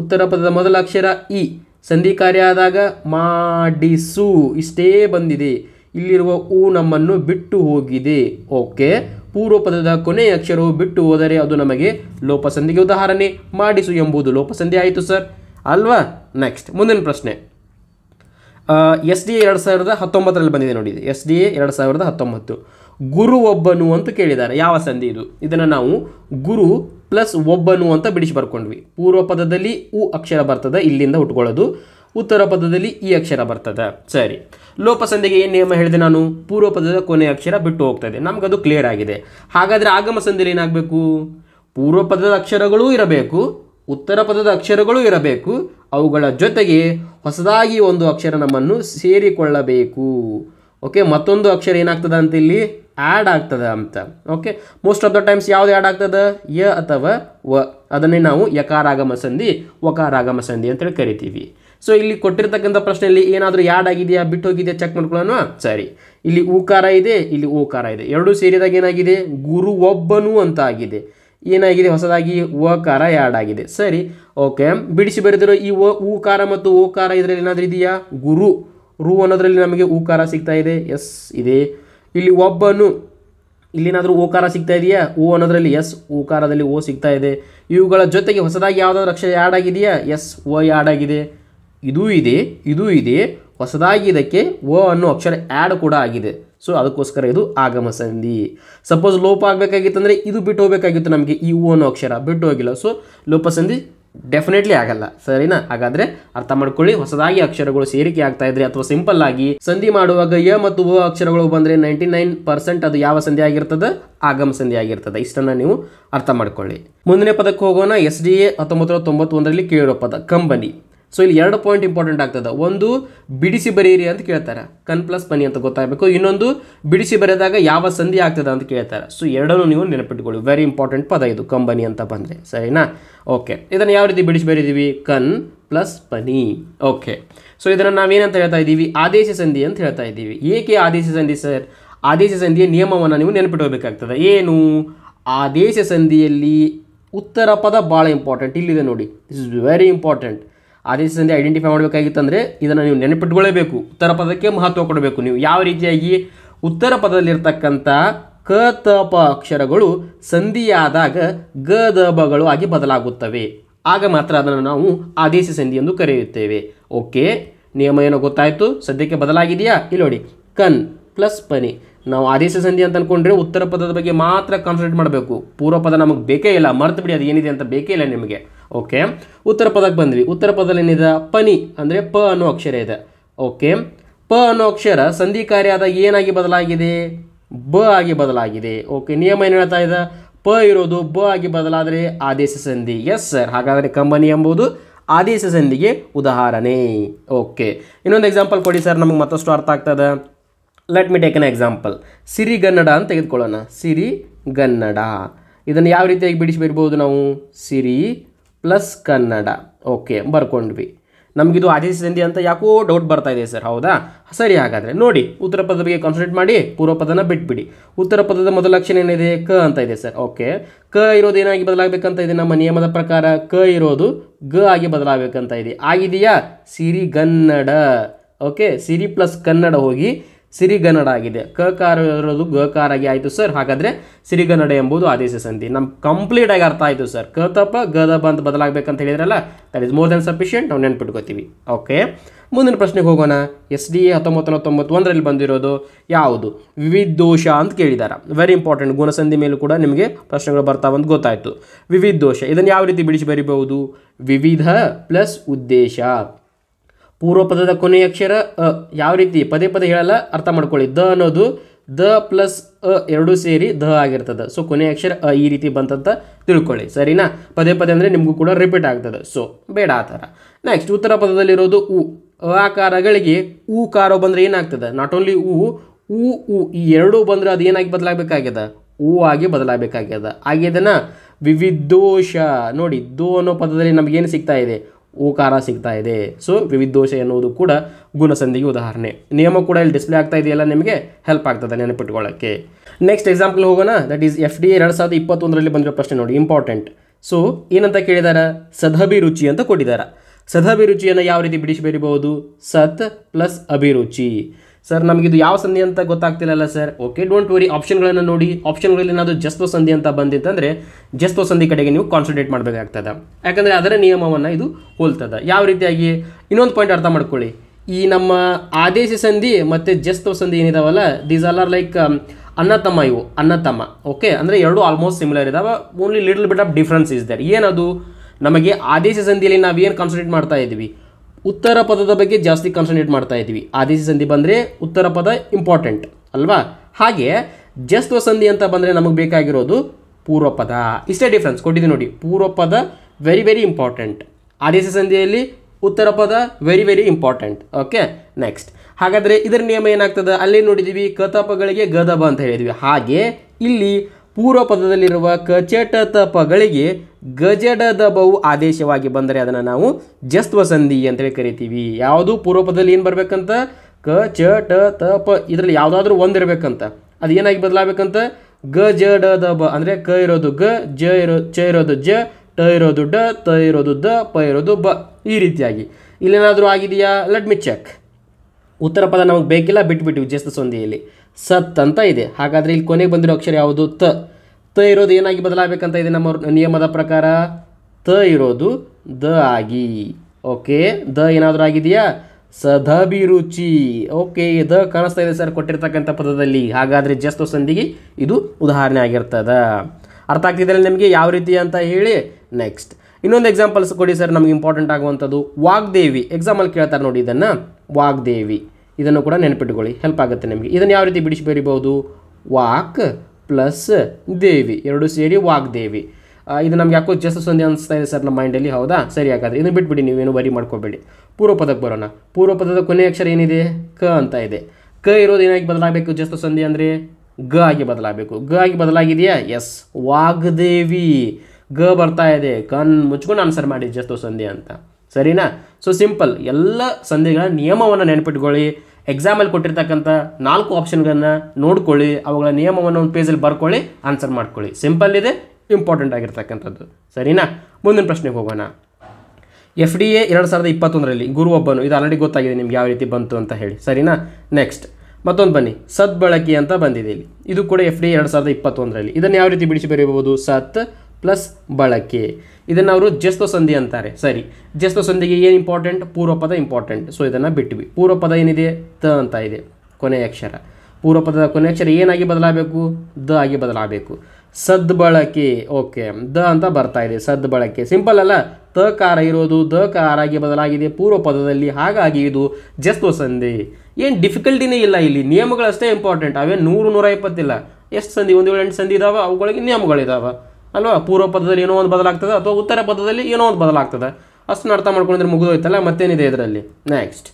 ಉತ್ತರ ಪದದ ಮೊದಲ ಅಕ್ಷರ ಇ ಸಂಧಿ ಕಾರ್ಯ ಆದಾಗ ಮಾಡಿಸು ಇಷ್ಟೇ ಬಂದಿದೆ ಇಲ್ಲಿರುವ ಉ ನಮ್ಮನ್ನು ಬಿಟ್ಟು ಹೋಗಿದೆ ಓಕೆ ಪೂರ್ವ ಪದದ ಕೊನೆಯ ಅಕ್ಷರವು ಬಿಟ್ಟು ಹೋದರೆ ಅದು ನಮಗೆ ಲೋಪಸಂಧಿಗೆ ಉದಾಹರಣೆ ಮಾಡಿಸು ಎಂಬುದು ಲೋಪಸಂಧಿ ಆಯಿತು ಸರ್ ಅಲ್ವಾ ನೆಕ್ಸ್ಟ್ ಮುಂದಿನ ಪ್ರಶ್ನೆ ಎಸ್ ಡಿ ಎ ಎರಡು ಸಾವಿರದ ಹತ್ತೊಂಬತ್ತರಲ್ಲಿ ಬಂದಿದೆ ನೋಡಿ ಎಸ್ ಡಿ ಎ ಎರಡು ಸಾವಿರದ ಹತ್ತೊಂಬತ್ತು ಗುರು ಒಬ್ಬನು ಅಂತ ಕೇಳಿದ್ದಾರೆ ಯಾವ ಸಂಧಿ ಇದು ಇದನ್ನು ನಾವು ಗುರು ಪ್ಲಸ್ ಒಬ್ಬನು ಅಂತ ಬಿಡಿಸಿ ಬರ್ಕೊಂಡ್ವಿ ಪೂರ್ವ ಪದದಲ್ಲಿ ಉ ಅಕ್ಷರ ಬರ್ತದೆ ಇಲ್ಲಿಂದ ಉಟ್ಕೊಳ್ಳೋದು ಉತ್ತರ ಪದದಲ್ಲಿ ಈ ಅಕ್ಷರ ಬರ್ತದೆ ಸರಿ ಲೋಪಸಂಧಿಗೆ ಏನು ನಿಯಮ ಹೇಳಿದೆ ನಾನು ಪೂರ್ವ ಪದದ ಕೊನೆ ಅಕ್ಷರ ಬಿಟ್ಟು ಹೋಗ್ತಾ ಇದೆ ನಮಗದು ಕ್ಲಿಯರ್ ಆಗಿದೆ ಹಾಗಾದರೆ ಆಗಮ ಸಂಧಿಯಲ್ಲಿ ಏನಾಗಬೇಕು ಪೂರ್ವ ಪದದ ಅಕ್ಷರಗಳೂ ಇರಬೇಕು ಉತ್ತರ ಪದದ ಅಕ್ಷರಗಳು ಇರಬೇಕು ಅವುಗಳ ಜೊತೆಗೆ ಹೊಸದಾಗಿ ಒಂದು ಅಕ್ಷರ ನಮ್ಮನ್ನು ಸೇರಿಕೊಳ್ಳಬೇಕು ಓಕೆ ಮತ್ತೊಂದು ಅಕ್ಷರ ಏನಾಗ್ತದೆ ಅಂತ ಇಲ್ಲಿ ಆ್ಯಡ್ ಆಗ್ತದೆ ಅಂತ okay most of the times ಯಾವ್ದು ಆ್ಯಡ್ ಆಗ್ತದೆ ಯ ಅಥವಾ ವ ಅದನ್ನೇ ನಾವು ಯಕಾರಾಗಮ ಸಂಧಿ ವಕಾರಾಗಮ ಸಂಧಿ ಅಂತೇಳಿ ಕರಿತೀವಿ ಸೊ ಇಲ್ಲಿ ಕೊಟ್ಟಿರ್ತಕ್ಕಂಥ ಪ್ರಶ್ನೆಯಲ್ಲಿ ಏನಾದರೂ ಯಾಡ್ ಆಗಿದೆಯಾ ಬಿಟ್ಟು ಹೋಗಿದೆಯಾ ಚೆಕ್ ಮಾಡ್ಕೊಳ್ಳೋಣ ಸರಿ ಇಲ್ಲಿ ಊಕಾರ ಇದೆ ಇಲ್ಲಿ ಓಕಾರ ಇದೆ ಎರಡೂ ಸೇರಿದಾಗ ಏನಾಗಿದೆ ಗುರು ಒಬ್ಬನು ಅಂತ ಆಗಿದೆ ಏನಾಗಿದೆ ಹೊಸದಾಗಿ ಓ ಕಾರ ಎರಡ್ ಆಗಿದೆ ಸರಿ ಓಕೆ ಬಿಡಿಸಿ ಬರೆದಿರೋ ಈ ಕಾರ ಮತ್ತು ಓಕಾರ ಇದರಲ್ಲಿ ಏನಾದರೂ ಇದೆಯಾ ಗುರು ರು ಅನ್ನೋದರಲ್ಲಿ ನಮಗೆ ಕಾರ ಸಿಗ್ತಾ ಇದೆ ಎಸ್ ಇದೆ ಇಲ್ಲಿ ಒಬ್ಬನು ಇಲ್ಲೇನಾದರೂ ಓಕಾರ ಸಿಗ್ತಾ ಇದೆಯಾ ಓ ಅನ್ನೋದರಲ್ಲಿ ಎಸ್ ಕಾರದಲ್ಲಿ ಓ ಸಿಗ್ತಾ ಇದೆ ಇವುಗಳ ಜೊತೆಗೆ ಹೊಸದಾಗಿ ಯಾವುದಾದ್ರು ಅಕ್ಷರ ಯಾಡ್ ಆಗಿದೆಯಾ ಎಸ್ ಓ ಯಾಡ್ ಆಗಿದೆ ಇದೂ ಇದೆ ಇದೂ ಇದೆ ಹೊಸದಾಗಿ ಇದಕ್ಕೆ ಓ ಅನ್ನೋ ಅಕ್ಷರ ಆ್ಯಡ್ ಕೂಡ ಆಗಿದೆ ಸೊ ಅದಕ್ಕೋಸ್ಕರ ಇದು ಆಗಮ ಸಂಧಿ ಸಪೋಸ್ ಲೋಪ ಆಗಬೇಕಾಗಿತ್ತಂದರೆ ಇದು ಬಿಟ್ಟು ಹೋಗಬೇಕಾಗಿತ್ತು ನಮಗೆ ಈ ಓ ಅನ್ನೋ ಅಕ್ಷರ ಬಿಟ್ಟು ಹೋಗಿಲ್ಲ ಸೊ ಸಂಧಿ ಡೆಫಿನೆಟ್ಲಿ ಆಗಲ್ಲ ಸರಿನಾ ಹಾಗಾದ್ರೆ ಅರ್ಥ ಮಾಡ್ಕೊಳ್ಳಿ ಹೊಸದಾಗಿ ಅಕ್ಷರಗಳು ಸೇರಿಕೆ ಆಗ್ತಾ ಇದ್ರೆ ಅಥವಾ ಸಿಂಪಲ್ ಆಗಿ ಸಂಧಿ ಮಾಡುವಾಗ ಯ ಮತ್ತು ಓ ಅಕ್ಷರಗಳು ಬಂದರೆ ನೈಂಟಿ ನೈನ್ ಪರ್ಸೆಂಟ್ ಅದು ಯಾವ ಸಂಧಿ ಆಗಿರ್ತದೆ ಆಗಮ ಸಂಧಿ ಆಗಿರ್ತದೆ ಇಷ್ಟನ್ನು ನೀವು ಅರ್ಥ ಮಾಡ್ಕೊಳ್ಳಿ ಮುಂದಿನ ಪದಕ್ಕೆ ಹೋಗೋಣ ಎಸ್ ಡಿ ಎ ಹತ್ತೊಂಬತ್ತು ತೊಂಬತ್ತೊಂದರಲ್ಲಿ ಕೇಳಿರೋ ಪದ ಕಂಬನಿ ಸೊ ಇಲ್ಲಿ ಎರಡು ಪಾಯಿಂಟ್ ಇಂಪಾರ್ಟೆಂಟ್ ಆಗ್ತದೆ ಒಂದು ಬಿಡಿಸಿ ಬರೀರಿ ಅಂತ ಕೇಳ್ತಾರೆ ಕನ್ ಪ್ಲಸ್ ಪನಿ ಅಂತ ಗೊತ್ತಾಗಬೇಕು ಇನ್ನೊಂದು ಬಿಡಿಸಿ ಬರೆದಾಗ ಯಾವ ಸಂಧಿ ಆಗ್ತದೆ ಅಂತ ಕೇಳ್ತಾರೆ ಸೊ ಎರಡನ್ನೂ ನೀವು ನೆನಪಿಟ್ಕೊಳ್ಳಿ ವೆರಿ ಇಂಪಾರ್ಟೆಂಟ್ ಪದ ಇದು ಕಂಬನಿ ಅಂತ ಬಂದರೆ ಸರಿನಾ ಓಕೆ ಇದನ್ನು ಯಾವ ರೀತಿ ಬಿಡಿಸಿ ಬರೀದೀವಿ ಕನ್ ಪ್ಲಸ್ ಪನಿ ಓಕೆ ಸೊ ಇದನ್ನು ನಾವೇನಂತ ಹೇಳ್ತಾ ಇದ್ದೀವಿ ಆದೇಶ ಸಂಧಿ ಅಂತ ಹೇಳ್ತಾ ಇದ್ದೀವಿ ಏಕೆ ಆದೇಶ ಸಂಧಿ ಸರ್ ಆದೇಶ ಸಂಧಿಯ ನಿಯಮವನ್ನು ನೀವು ನೆನಪಿಟ್ಕೋಬೇಕಾಗ್ತದೆ ಏನು ಆದೇಶ ಸಂಧಿಯಲ್ಲಿ ಉತ್ತರ ಪದ ಭಾಳ ಇಂಪಾರ್ಟೆಂಟ್ ಇಲ್ಲಿದೆ ನೋಡಿ ದಿಸ್ ಇಸ್ ವೆರಿ ಇಂಪಾರ್ಟೆಂಟ್ ಆದೇಶ ಸಂಧಿ ಐಡೆಂಟಿಫೈ ಮಾಡಬೇಕಾಗಿತ್ತಂದರೆ ಇದನ್ನು ನೀವು ನೆನಪಿಟ್ಕೊಳ್ಳೇಬೇಕು ಉತ್ತರ ಪದಕ್ಕೆ ಮಹತ್ವ ಕೊಡಬೇಕು ನೀವು ಯಾವ ರೀತಿಯಾಗಿ ಉತ್ತರ ಪದದಲ್ಲಿರ್ತಕ್ಕಂಥ ಕ ತ ಪ ಅಕ್ಷರಗಳು ಸಂಧಿಯಾದಾಗ ಗ ದ ಬಗಳು ಆಗಿ ಬದಲಾಗುತ್ತವೆ ಆಗ ಮಾತ್ರ ಅದನ್ನು ನಾವು ಆದೇಶ ಸಂಧಿ ಎಂದು ಕರೆಯುತ್ತೇವೆ ಓಕೆ ನಿಯಮ ಏನೋ ಗೊತ್ತಾಯಿತು ಸದ್ಯಕ್ಕೆ ಬದಲಾಗಿದೆಯಾ ಇಲ್ಲಿ ನೋಡಿ ಕನ್ ಪ್ಲಸ್ ಪನಿ ನಾವು ಆದೇಶ ಸಂಧಿ ಅಂತ ಅಂದ್ಕೊಂಡ್ರೆ ಉತ್ತರ ಪದದ ಬಗ್ಗೆ ಮಾತ್ರ ಕಾನ್ಸಂಟ್ರೇಟ್ ಮಾಡಬೇಕು ಪೂರ್ವ ಪದ ನಮಗೆ ಬೇಕೇ ಇಲ್ಲ ಮರೆತು ಬಿಡಿ ಅದು ಏನಿದೆ ಅಂತ ಬೇಕೇ ಇಲ್ಲ ನಿಮಗೆ ಓಕೆ ಉತ್ತರ ಪದಕ್ಕೆ ಬಂದ್ವಿ ಉತ್ತರ ಪದದಲ್ಲಿ ಏನಿದೆ ಪನಿ ಅಂದರೆ ಪ ಅನ್ನೋ ಅಕ್ಷರ ಇದೆ ಓಕೆ ಪ ಅನ್ನೋ ಅಕ್ಷರ ಸಂಧಿ ಆದಾಗ ಏನಾಗಿ ಬದಲಾಗಿದೆ ಬ ಆಗಿ ಬದಲಾಗಿದೆ ಓಕೆ ನಿಯಮ ಏನು ಹೇಳ್ತಾ ಇದೆ ಪ ಇರೋದು ಬ ಆಗಿ ಬದಲಾದರೆ ಆದೇಶ ಸಂಧಿ ಎಸ್ ಸರ್ ಹಾಗಾದರೆ ಕಂಬನಿ ಎಂಬುದು ಆದೇಶ ಸಂಧಿಗೆ ಉದಾಹರಣೆ ಓಕೆ ಇನ್ನೊಂದು ಎಕ್ಸಾಂಪಲ್ ಕೊಡಿ ಸರ್ ನಮಗೆ ಮತ್ತಷ್ಟು ಅರ್ಥ ಆಗ್ತದೆ let me take an example ಸಿರಿಗನ್ನಡ ಅಂತ ತೆಗೆದುಕೊಳ್ಳೋಣ ಗನ್ನಡ ಇದನ್ನು ಯಾವ ರೀತಿಯಾಗಿ ಬಿಡಿಸಿಬಿಡ್ಬೋದು ನಾವು ಸಿರಿ ಪ್ಲಸ್ ಕನ್ನಡ ಓಕೆ ಬರ್ಕೊಂಡ್ವಿ ನಮಗಿದು ಆದೇಶ ಸಂಧಿ ಅಂತ ಯಾಕೋ ಡೌಟ್ ಬರ್ತಾ ಇದೆ ಸರ್ ಹೌದಾ ಸರಿ ಹಾಗಾದರೆ ನೋಡಿ ಉತ್ತರ ಪದದ ಬಗ್ಗೆ ಕಾನ್ಸಂಟ್ರೇಟ್ ಮಾಡಿ ಪೂರ್ವ ಪದನ ಬಿಟ್ಬಿಡಿ ಉತ್ತರ ಪದದ ಮೊದಲ ಅಕ್ಷರ ಏನಿದೆ ಕ ಅಂತ ಇದೆ ಸರ್ ಓಕೆ ಕ ಇರೋದು ಏನಾಗಿ ಬದಲಾಗಬೇಕಂತ ಇದೆ ನಮ್ಮ ನಿಯಮದ ಪ್ರಕಾರ ಕ ಇರೋದು ಗ ಆಗಿ ಬದಲಾಗಬೇಕಂತ ಇದೆ ಆಗಿದೆಯಾ ಸಿರಿಗನ್ನಡ ಓಕೆ ಸಿರಿ ಪ್ಲಸ್ ಕನ್ನಡ ಹೋಗಿ ಸಿರಿಗನ್ನಡ ಆಗಿದೆ ಕಕಾರ ಇರೋದು ಆಗಿ ಆಯಿತು ಸರ್ ಹಾಗಾದರೆ ಸಿರಿಗನ್ನಡ ಎಂಬುದು ಆದೇಶ ಸಂಧಿ ಕಂಪ್ಲೀಟ್ ಆಗಿ ಅರ್ಥ ಆಯಿತು ಸರ್ ಕತಪ ಗದಪ ಅಂತ ಬದಲಾಗಬೇಕಂತ ಹೇಳಿದ್ರಲ್ಲ that is more than sufficient ನಾವು ನೆನ್ಪಿಟ್ಕೋತೀವಿ ಓಕೆ ಮುಂದಿನ ಪ್ರಶ್ನೆಗೆ ಹೋಗೋಣ ಎಸ್ ಡಿ ಎ ಹತ್ತೊಂಬತ್ತು ತೊಂಬತ್ತೊಂದರಲ್ಲಿ ಬಂದಿರೋದು ಯಾವುದು ದೋಷ ಅಂತ ಕೇಳಿದ್ದಾರೆ ವೆರಿ ಇಂಪಾರ್ಟೆಂಟ್ ಗುಣಸಂಧಿ ಮೇಲೂ ಕೂಡ ನಿಮಗೆ ಪ್ರಶ್ನೆಗಳು ಬರ್ತಾವಂತ ಗೊತ್ತಾಯಿತು ದೋಷ ಇದನ್ನು ಯಾವ ರೀತಿ ಬಿಡಿಸಿ ಬರಿಬಹುದು ವಿವಿಧ ಪ್ಲಸ್ ಉದ್ದೇಶ ಪೂರ್ವ ಪದದ ಕೊನೆಯ ಅಕ್ಷರ ಅ ಯಾವ ರೀತಿ ಪದೇ ಪದೇ ಹೇಳಲ್ಲ ಅರ್ಥ ಮಾಡ್ಕೊಳ್ಳಿ ದ ಅನ್ನೋದು ದ ಪ್ಲಸ್ ಅ ಎರಡೂ ಸೇರಿ ದ ಆಗಿರ್ತದೆ ಸೊ ಕೊನೆಯ ಅಕ್ಷರ ಅ ಈ ರೀತಿ ಬಂತಂತ ತಿಳ್ಕೊಳ್ಳಿ ಸರಿನಾ ಪದೇ ಪದೇ ಅಂದರೆ ನಿಮಗೂ ಕೂಡ ರಿಪೀಟ್ ಆಗ್ತದೆ ಸೊ ಬೇಡ ಆ ಥರ ನೆಕ್ಸ್ಟ್ ಉತ್ತರ ಪದದಲ್ಲಿರೋದು ಉ ಆಕಾರಗಳಿಗೆ ಉ ಕಾರ ಬಂದರೆ ಏನಾಗ್ತದೆ ನಾಟ್ ಓನ್ಲಿ ಉ ಉ ಈ ಎರಡೂ ಬಂದರೆ ಅದು ಏನಾಗಿ ಬದಲಾಗಬೇಕಾಗ್ಯದ ಹೂ ಆಗಿ ಬದಲಾಗಬೇಕಾಗ್ಯದ ಆಗಿದನ ವಿವಿಧೋಷ ನೋಡಿ ದೋ ಅನ್ನೋ ಪದದಲ್ಲಿ ನಮಗೇನು ಸಿಗ್ತಾ ಇದೆ ಓಕಾರ ಸಿಗ್ತಾ ಇದೆ ಸೊ ವಿವಿಧೋಷ ಎನ್ನುವುದು ಕೂಡ ಗುಣಸಂಧಿಗೆ ಉದಾಹರಣೆ ನಿಯಮ ಕೂಡ ಇಲ್ಲಿ ಡಿಸ್ಪ್ಲೇ ಆಗ್ತಾ ಇದೆಯಲ್ಲ ನಿಮಗೆ ಹೆಲ್ಪ್ ಆಗ್ತದೆ ನೆನಪಿಟ್ಕೊಳ್ಳೋಕ್ಕೆ ನೆಕ್ಸ್ಟ್ ಎಕ್ಸಾಂಪಲ್ ಹೋಗೋಣ ದಟ್ ಈಸ್ ಎಫ್ ಡಿ ಎರಡು ಸಾವಿರದ ಇಪ್ಪತ್ತೊಂದರಲ್ಲಿ ಬಂದಿರೋ ಪ್ರಶ್ನೆ ನೋಡಿ ಇಂಪಾರ್ಟೆಂಟ್ ಸೊ ಏನಂತ ಕೇಳಿದಾರ ಸದಭಿರುಚಿ ಅಂತ ಕೊಟ್ಟಿದ್ದಾರೆ ಸದಭಿರುಚಿಯನ್ನು ಯಾವ ರೀತಿ ಬಿಡಿಸಿ ಬರಿಬಹುದು ಸತ್ ಪ್ಲಸ್ ಅಭಿರುಚಿ ಸರ್ ನಮಗಿದು ಯಾವ ಸಂಧಿ ಅಂತ ಗೊತ್ತಾಗ್ತಿಲ್ಲಲ್ಲ ಸರ್ ಓಕೆ ಡೋಂಟ್ ವರಿ ಆಪ್ಷನ್ಗಳನ್ನು ನೋಡಿ ಆಪ್ಷನ್ಗಳಲ್ಲಿ ಏನಾದರೂ ಜಸ್ತ್ವ ಸಂಧಿ ಅಂತ ಬಂದಿತ್ತಂದರೆ ಜಸ್ತ್ವ ಸಂಧಿ ಕಡೆಗೆ ನೀವು ಕಾನ್ಸಂಟ್ರೇಟ್ ಮಾಡಬೇಕಾಗ್ತದೆ ಯಾಕಂದರೆ ಅದರ ನಿಯಮವನ್ನು ಇದು ಹೋಲ್ತದೆ ಯಾವ ರೀತಿಯಾಗಿ ಇನ್ನೊಂದು ಪಾಯಿಂಟ್ ಅರ್ಥ ಮಾಡ್ಕೊಳ್ಳಿ ಈ ನಮ್ಮ ಆದೇಶ ಸಂಧಿ ಮತ್ತು ಜಸ್ತ್ವ ಸಂಧಿ ಏನಿದಾವಲ್ಲ ದೀಸ್ ಆಲ್ ಆರ್ ಲೈಕ್ ಅನ್ನತಮ್ಮ ಇವು ಅನ್ನತಮ್ಮ ಓಕೆ ಅಂದರೆ ಎರಡು ಆಲ್ಮೋಸ್ಟ್ ಸಿಮಿಲರ್ ಇದಾವೆ only little bit of difference is there ಏನದು ನಮಗೆ ಆದೇಶ ಸಂಧಿಯಲ್ಲಿ ನಾವು ಏನು ಕಾನ್ಸಂಟ್ರೇಟ್ ಮಾಡ್ತಾ ಇದ್ದೀವಿ ಉತ್ತರ ಪದದ ಬಗ್ಗೆ ಜಾಸ್ತಿ ಕಾನ್ಸಂಟ್ರೇಟ್ ಮಾಡ್ತಾ ಇದ್ದೀವಿ ಆದೇಶ ಸಂಧಿ ಬಂದರೆ ಉತ್ತರ ಪದ ಇಂಪಾರ್ಟೆಂಟ್ ಅಲ್ವಾ ಹಾಗೆ ಜಸ್ತ್ವ ಸಂಧಿ ಅಂತ ಬಂದರೆ ನಮಗೆ ಬೇಕಾಗಿರೋದು ಪೂರ್ವ ಪದ ಇಷ್ಟೇ ಡಿಫ್ರೆನ್ಸ್ ಕೊಟ್ಟಿದ್ದೀವಿ ನೋಡಿ ಪೂರ್ವ ಪದ ವೆರಿ ವೆರಿ ಇಂಪಾರ್ಟೆಂಟ್ ಆದೇಶ ಸಂಧಿಯಲ್ಲಿ ಉತ್ತರ ಪದ very very important okay next ಹಾಗಾದರೆ ಇದರ ನಿಯಮ ಏನಾಗ್ತದೆ ಅಲ್ಲಿ ನೋಡಿದ್ದೀವಿ ಕತಪಗಳಿಗೆ ಗದಬ ಅಂತ ಹೇಳಿದ್ವಿ ಹಾಗೆ ಇಲ್ಲಿ ಪೂರ್ವ ಪದದಲ್ಲಿರುವ ಕಚಟತ ಪಗಳಿಗೆ ಗಜಡದ ಬಹು ಆದೇಶವಾಗಿ ಬಂದರೆ ಅದನ್ನು ನಾವು ಜಸ್ತ್ವ ಸಂಧಿ ಅಂತೇಳಿ ಕರಿತೀವಿ ಯಾವುದು ಪೂರ್ವ ಪದದಲ್ಲಿ ಏನು ಬರಬೇಕಂತ ಕ ಚ ಟ ತ ಪ ಇದರಲ್ಲಿ ಯಾವುದಾದ್ರೂ ಒಂದಿರಬೇಕಂತ ಅದು ಏನಾಗಿ ಬದಲಾಗಬೇಕಂತ ಗ ಜ ಡ ದ ಬ ಅಂದರೆ ಕ ಇರೋದು ಗ ಜ ಇರೋ ಚ ಇರೋದು ಜ ಟ ಇರೋದು ಡ ತ ಇರೋದು ದ ಪ ಇರೋದು ಬ ಈ ರೀತಿಯಾಗಿ ಇಲ್ಲೇನಾದರೂ ಆಗಿದೆಯಾ ಲೆಟ್ ಮಿ ಚೆಕ್ ಉತ್ತರ ಪದ ನಮಗೆ ಬೇಕಿಲ್ಲ ಬಿಟ್ಬಿಟ್ಟಿವಿ ಜಸ್ತ ಸಂಧಿಯಲ್ಲಿ ಸತ್ ಅಂತ ಇದೆ ಹಾಗಾದರೆ ಇಲ್ಲಿ ಕೊನೆಗೆ ಬಂದಿರೋ ಅಕ್ಷರ ಯಾವುದು ತ ತ ಇರೋದು ಏನಾಗಿ ಬದಲಾಗಬೇಕಂತ ಇದೆ ನಮ್ಮ ನಿಯಮದ ಪ್ರಕಾರ ತ ಇರೋದು ದ ಆಗಿ ಓಕೆ ದ ಏನಾದರೂ ಆಗಿದೆಯಾ ಸದಭಿರುಚಿ ಬಿರುಚಿ ಓಕೆ ದ ಕಾಣಿಸ್ತಾ ಇದೆ ಸರ್ ಕೊಟ್ಟಿರ್ತಕ್ಕಂಥ ಪದದಲ್ಲಿ ಹಾಗಾದರೆ ಜಸ್ತು ಸಂಧಿಗೆ ಇದು ಉದಾಹರಣೆ ಆಗಿರ್ತದ ಅರ್ಥ ಆಗ್ತಿದ್ದಲ್ಲಿ ನಿಮಗೆ ಯಾವ ರೀತಿ ಅಂತ ಹೇಳಿ ನೆಕ್ಸ್ಟ್ ಇನ್ನೊಂದು ಎಕ್ಸಾಂಪಲ್ಸ್ ಕೊಡಿ ಸರ್ ನಮ್ಗೆ ಇಂಪಾರ್ಟೆಂಟ್ ಆಗುವಂಥದ್ದು ವಾಗ್ದೇವಿ ಎಕ್ಸಾಂಪಲ್ ಕೇಳ್ತಾರೆ ನೋಡಿ ಇದನ್ನು ವಾಗ್ದೇವಿ ಇದನ್ನು ಕೂಡ ನೆನಪಿಟ್ಕೊಳ್ಳಿ ಹೆಲ್ಪ್ ಆಗುತ್ತೆ ನಿಮಗೆ ಇದನ್ನು ಯಾವ ರೀತಿ ಬಿಡಿಸಿ ಬರಿಬೋದು ವಾಕ್ ಪ್ಲಸ್ ದೇವಿ ಎರಡು ಸೇರಿ ವಾಕ್ ದೇವಿ ಇದು ನಮ್ಗೆ ಯಾಕೋ ಜಸ್ ಸಂಧಿ ಅನಿಸ್ತಾ ಇದೆ ಸರ್ ನಮ್ಮ ಮೈಂಡಲ್ಲಿ ಹೌದಾ ಸರಿ ಹಾಗಾದ್ರೆ ಇದನ್ನು ಬಿಟ್ಬಿಡಿ ನೀವೇನು ವರಿ ಮಾಡ್ಕೋಬೇಡಿ ಪೂರ್ವ ಪದಕ್ಕೆ ಬರೋಣ ಪೂರ್ವ ಪದದ ಕೊನೆಯ ಅಕ್ಷರ ಏನಿದೆ ಕ ಅಂತ ಇದೆ ಕ ಇರೋದು ಏನಾಗಿ ಬದಲಾಗಬೇಕು ಜಸ್ತ ಸಂಧಿ ಅಂದರೆ ಗ ಆಗಿ ಬದಲಾಗಬೇಕು ಗ ಆಗಿ ಬದಲಾಗಿದೆಯಾ ಎಸ್ ವಾಗ್ದೇವಿ ಗ ಬರ್ತಾ ಇದೆ ಕನ್ ಮುಚ್ಕೊಂಡು ಆನ್ಸರ್ ಮಾಡಿ ಜಸ್ತು ಸಂಧಿ ಅಂತ ಸರಿನಾ ಸೊ ಸಿಂಪಲ್ ಎಲ್ಲ ಸಂಧಿಗಳ ನಿಯಮವನ್ನು ನೆನಪಿಟ್ಕೊಳ್ಳಿ ಎಕ್ಸಾಮಲ್ಲಿ ಕೊಟ್ಟಿರ್ತಕ್ಕಂಥ ನಾಲ್ಕು ಆಪ್ಷನ್ಗಳನ್ನು ನೋಡ್ಕೊಳ್ಳಿ ಅವುಗಳ ನಿಯಮವನ್ನು ಒಂದು ಪೇಜಲ್ಲಿ ಬರ್ಕೊಳ್ಳಿ ಆನ್ಸರ್ ಮಾಡ್ಕೊಳ್ಳಿ ಸಿಂಪಲ್ ಇದೆ ಇಂಪಾರ್ಟೆಂಟ್ ಆಗಿರ್ತಕ್ಕಂಥದ್ದು ಸರಿನಾ ಮುಂದಿನ ಪ್ರಶ್ನೆಗೆ ಹೋಗೋಣ ಎಫ್ ಡಿ ಎ ಎರಡು ಸಾವಿರದ ಇಪ್ಪತ್ತೊಂದರಲ್ಲಿ ಗುರು ಒಬ್ಬನು ಇದು ಆಲ್ರೆಡಿ ಗೊತ್ತಾಗಿದೆ ನಿಮ್ಗೆ ಯಾವ ರೀತಿ ಬಂತು ಅಂತ ಹೇಳಿ ಸರಿನಾ ನೆಕ್ಸ್ಟ್ ಮತ್ತೊಂದು ಬನ್ನಿ ಸತ್ ಬಳಕೆ ಅಂತ ಬಂದಿದೆ ಇಲ್ಲಿ ಇದು ಕೂಡ ಎಫ್ ಡಿ ಎರಡು ಸಾವಿರದ ಇಪ್ಪತ್ತೊಂದರಲ್ಲಿ ಇದನ್ನು ಯಾವ ರೀತಿ ಬಿಡಿಸಿ ಬರೀಬಹುದು ಸತ್ ಪ್ಲಸ್ ಬಳಕೆ ಇದನ್ನು ಅವರು ಜಸ್ತ ಸಂಧಿ ಅಂತಾರೆ ಸರಿ ಜಸ್ತ ಸಂಧಿಗೆ ಏನು ಇಂಪಾರ್ಟೆಂಟ್ ಪೂರ್ವಪದ ಇಂಪಾರ್ಟೆಂಟ್ ಸೊ ಇದನ್ನು ಬಿಟ್ವಿ ಪೂರ್ವಪದ ಏನಿದೆ ತ ಅಂತ ಇದೆ ಕೊನೆಯ ಅಕ್ಷರ ಪದದ ಕೊನೆಯ ಅಕ್ಷರ ಏನಾಗಿ ಬದಲಾಗಬೇಕು ದ ಆಗಿ ಬದಲಾಗಬೇಕು ಸದ್ಬಳಕೆ ಓಕೆ ದ ಅಂತ ಬರ್ತಾ ಇದೆ ಸದ್ಬಳಕೆ ಸಿಂಪಲ್ ಅಲ್ಲ ತ ಕಾರ ಇರೋದು ದ ಕಾರ ಆಗಿ ಬದಲಾಗಿದೆ ಪೂರ್ವ ಪದದಲ್ಲಿ ಹಾಗಾಗಿ ಇದು ಜಸ್ತೋ ಸಂಧಿ ಏನು ಡಿಫಿಕಲ್ಟಿನೇ ಇಲ್ಲ ಇಲ್ಲಿ ನಿಯಮಗಳಷ್ಟೇ ಇಂಪಾರ್ಟೆಂಟ್ ಅವೇ ನೂರು ನೂರ ಇಪ್ಪತ್ತಿಲ್ಲ ಎಷ್ಟು ಸಂಧಿ ಒಂದು ಏಳು ಎಂಟು ಸಂಧಿ ಇದಾವೆ ಅವುಗಳಿಗೆ ನಿಯಮಗಳಿದಾವೆ ಅಲ್ವಾ ಪೂರ್ವ ಪದದಲ್ಲಿ ಏನೋ ಒಂದು ಬದಲಾಗ್ತದೆ ಅಥವಾ ಉತ್ತರ ಪದದಲ್ಲಿ ಏನೋ ಒಂದು ಬದಲಾಗ್ತದೆ ಅಷ್ಟನ್ನು ಅರ್ಥ ಮಾಡ್ಕೊಂಡ್ರೆ ಮುಗಿದೋಯ್ತಲ್ಲ ಮತ್ತೇನಿದೆ ಇದರಲ್ಲಿ next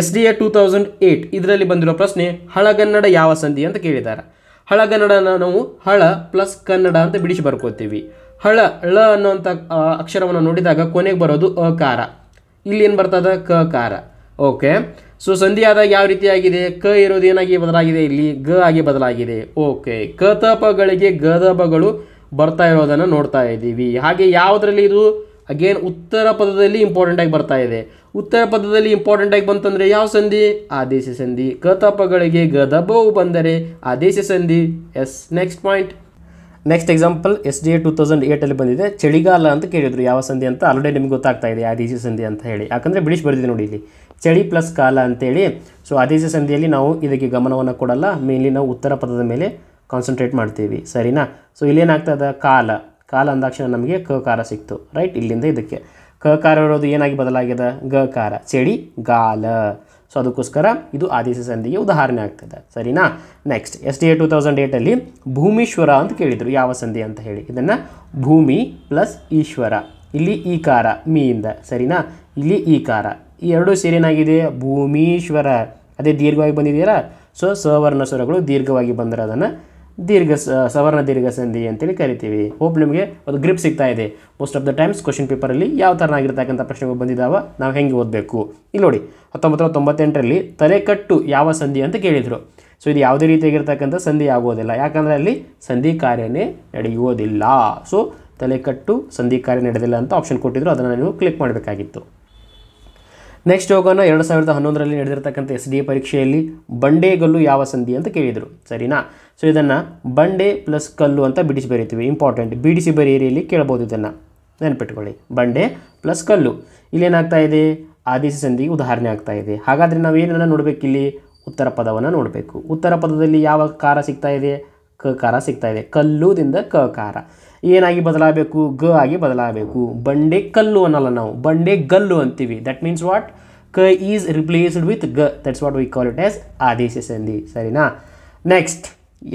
S D A two thousand eight ಇದರಲ್ಲಿ ಬಂದಿರೋ ಪ್ರಶ್ನೆ ಹಳಗನ್ನಡ ಯಾವ ಸಂಧಿ ಅಂತ ಕೇಳಿದ್ದಾರೆ ಹಳಗನ್ನಡನ ನಾವು ಹಳ ಪ್ಲಸ್ ಕನ್ನಡ ಅಂತ ಬಿಡಿಸಿ ಬರ್ಕೋತೀವಿ ಹಳ ಳ ಅನ್ನುವಂಥ ಅಕ್ಷರವನ್ನು ನೋಡಿದಾಗ ಕೊನೆಗೆ ಬರೋದು ಅಕಾರ ಇಲ್ಲಿ ಏನು ಬರ್ತದೆ ಕ ಕಾರ ಓಕೆ ಸೊ ಸಂಧಿ ಆದಾಗ ಯಾವ ರೀತಿಯಾಗಿದೆ ಕ ಇರೋದು ಏನಾಗಿ ಬದಲಾಗಿದೆ ಇಲ್ಲಿ ಗ ಆಗಿ ಬದಲಾಗಿದೆ ಓಕೆ ಕ ತಪಗಳಿಗೆ ಗ ಬರ್ತಾ ಇರೋದನ್ನು ನೋಡ್ತಾ ಇದ್ದೀವಿ ಹಾಗೆ ಯಾವುದರಲ್ಲಿ ಇದು ಅಗೇನ್ ಉತ್ತರ ಪದದಲ್ಲಿ ಇಂಪಾರ್ಟೆಂಟಾಗಿ ಬರ್ತಾ ಇದೆ ಉತ್ತರ ಪದದಲ್ಲಿ ಇಂಪಾರ್ಟೆಂಟಾಗಿ ಬಂತಂದರೆ ಯಾವ ಸಂಧಿ ಆದೇಶ ಸಂಧಿ ಕತಪಗಳಿಗೆ ಗದಬವು ಬಂದರೆ ಆದೇಶ ಸಂಧಿ S next point next example S D A two thousand ಏಟಲ್ಲಿ ಬಂದಿದೆ ಚಳಿಗಾಲ ಅಂತ ಕೇಳಿದ್ರು ಯಾವ ಸಂಧಿ ಅಂತ ಆಲ್ರೆಡಿ ನಿಮ್ಗೆ ಗೊತ್ತಾಗ್ತಾ ಇದೆ ಆದೇಶ ಸಂಧಿ ಅಂತ ಹೇಳಿ ಯಾಕಂದರೆ ಬ್ರಿಟಿಷ್ ಬರೆದಿದೆ ನೋಡಿ ಇಲ್ಲಿ ಚಳಿ ಪ್ಲಸ್ ಕಾಲ ಅಂತೇಳಿ ಸೊ ಆದೇಶ ಸಂಧಿಯಲ್ಲಿ ನಾವು ಇದಕ್ಕೆ ಗಮನವನ್ನು ಕೊಡಲ್ಲ ಮೇನ್ಲಿ ನಾವು ಉತ್ತರ ಪದದ ಮೇಲೆ ಕಾನ್ಸಂಟ್ರೇಟ್ ಮಾಡ್ತೀವಿ ಸರಿನಾ ಸೊ ಏನಾಗ್ತದ ಕಾಲ ಕಾಲ ಅಂದಾಕ್ಷಣ ನಮಗೆ ಕ ಕಾರ ಸಿಕ್ತು ರೈಟ್ ಇಲ್ಲಿಂದ ಇದಕ್ಕೆ ಕ ಕಾರ ಇರೋದು ಏನಾಗಿ ಬದಲಾಗಿದೆ ಗ ಕಾರ ಚಳಿ ಗಾಲ ಸೊ ಅದಕ್ಕೋಸ್ಕರ ಇದು ಆದೇಶ ಸಂಧಿಗೆ ಉದಾಹರಣೆ ಆಗ್ತದೆ ಸರಿನಾ next S D A two thousand ಏಯ್ಟಲ್ಲಿ ಭೂಮೀಶ್ವರ ಅಂತ ಕೇಳಿದರು ಯಾವ ಸಂಧಿ ಅಂತ ಹೇಳಿ ಇದನ್ನು ಭೂಮಿ ಪ್ಲಸ್ ಈಶ್ವರ ಇಲ್ಲಿ ಈ ಕಾರ ಮೀಯಿಂದ ಸರಿನಾ ಇಲ್ಲಿ ಈ ಕಾರ ಈ ಎರಡೂ ಸೇರಿನಾಗಿದೆ ಭೂಮೀಶ್ವರ ಅದೇ ದೀರ್ಘವಾಗಿ ಬಂದಿದೆಯಲ್ಲ ಸೊ ಸವರ್ಣ ಸ್ವರಗಳು ದೀರ್ಘವಾಗಿ ಬಂದರೆ ಅದನ್ನು ದೀರ್ಘ ಸವರ್ಣ ದೀರ್ಘ ಸಂಧಿ ಅಂತೇಳಿ ಕರಿತೀವಿ ಹೋಪ್ ನಿಮಗೆ ಒಂದು ಗ್ರಿಪ್ ಸಿಗ್ತಾ ಇದೆ most of the times question ಪೇಪರಲ್ಲಿ ಯಾವ ಥರನಾಗಿರ್ತಕ್ಕಂಥ ಪ್ರಶ್ನೆಗಳು ಬಂದಿದ್ದಾವೆ ನಾವು ಹೆಂಗೆ ಓದಬೇಕು ಇಲ್ಲಿ ನೋಡಿ ಹತ್ತೊಂಬತ್ತು ನೂರ ತೊಂಬತ್ತೆಂಟರಲ್ಲಿ ತಲೆಕಟ್ಟು ಯಾವ ಸಂಧಿ ಅಂತ ಕೇಳಿದರು ಸೊ ಇದು ಯಾವುದೇ ರೀತಿಯಾಗಿರ್ತಕ್ಕಂಥ ಸಂಧಿ ಆಗೋದಿಲ್ಲ ಯಾಕಂದರೆ ಅಲ್ಲಿ ಸಂಧಿ ಕಾರ್ಯನೇ ನಡೆಯುವುದಿಲ್ಲ ಸೊ ತಲೆಕಟ್ಟು ಸಂಧಿ ಕಾರ್ಯ ನಡೆದಿಲ್ಲ ಅಂತ ಆಪ್ಷನ್ ಕೊಟ್ಟಿದ್ರು ಅದನ್ನು ನೀವು ಕ್ಲಿಕ್ ಮಾಡಬೇಕಾಗಿತ್ತು ನೆಕ್ಸ್ಟ್ ಹೋಗೋಣ ಎರಡು ಸಾವಿರದ ಹನ್ನೊಂದರಲ್ಲಿ ನಡೆದಿರತಕ್ಕಂಥ ಎಸ್ ಡಿ ಎ ಪರೀಕ್ಷೆಯಲ್ಲಿ ಬಂಡೆಗಲ್ಲು ಯಾವ ಸಂಧಿ ಅಂತ ಕೇಳಿದರು ಸರಿನಾ ಸೊ ಇದನ್ನು ಬಂಡೆ ಪ್ಲಸ್ ಕಲ್ಲು ಅಂತ ಬಿಡಿಸಿ ಬರೀತೀವಿ ಇಂಪಾರ್ಟೆಂಟ್ ಬಿಡಿಸಿ ಬರೆಯಿರಿಯಲ್ಲಿ ಕೇಳ್ಬೋದು ಇದನ್ನು ನೆನಪಿಟ್ಕೊಳ್ಳಿ ಬಂಡೆ ಪ್ಲಸ್ ಕಲ್ಲು ಇಲ್ಲೇನಾಗ್ತಾ ಇದೆ ಆದೇಶ ಸಂಧಿಗೆ ಉದಾಹರಣೆ ಆಗ್ತಾ ಇದೆ ಹಾಗಾದರೆ ನಾವು ಏನನ್ನು ಇಲ್ಲಿ ಉತ್ತರ ಪದವನ್ನು ನೋಡಬೇಕು ಉತ್ತರ ಪದದಲ್ಲಿ ಯಾವ ಕಾರ ಸಿಗ್ತಾ ಇದೆ ಕ ಕಾರ ಸಿಗ್ತಾ ಇದೆ ಕಲ್ಲುದಿಂದ ಕ ಕಾರ ಏನಾಗಿ ಬದಲಾಗಬೇಕು ಗ ಆಗಿ ಬದಲಾಗಬೇಕು ಬಂಡೆ ಕಲ್ಲು ಅನ್ನಲ್ಲ ನಾವು ಬಂಡೆ ಗಲ್ಲು ಅಂತೀವಿ ದಟ್ ಮೀನ್ಸ್ ವಾಟ್ ಕ ಈಸ್ ರಿಪ್ಲೇಸ್ಡ್ ವಿತ್ ಗ that's what we call it as ಆದೇಶ ಸಂಧಿ ಸರಿನಾ next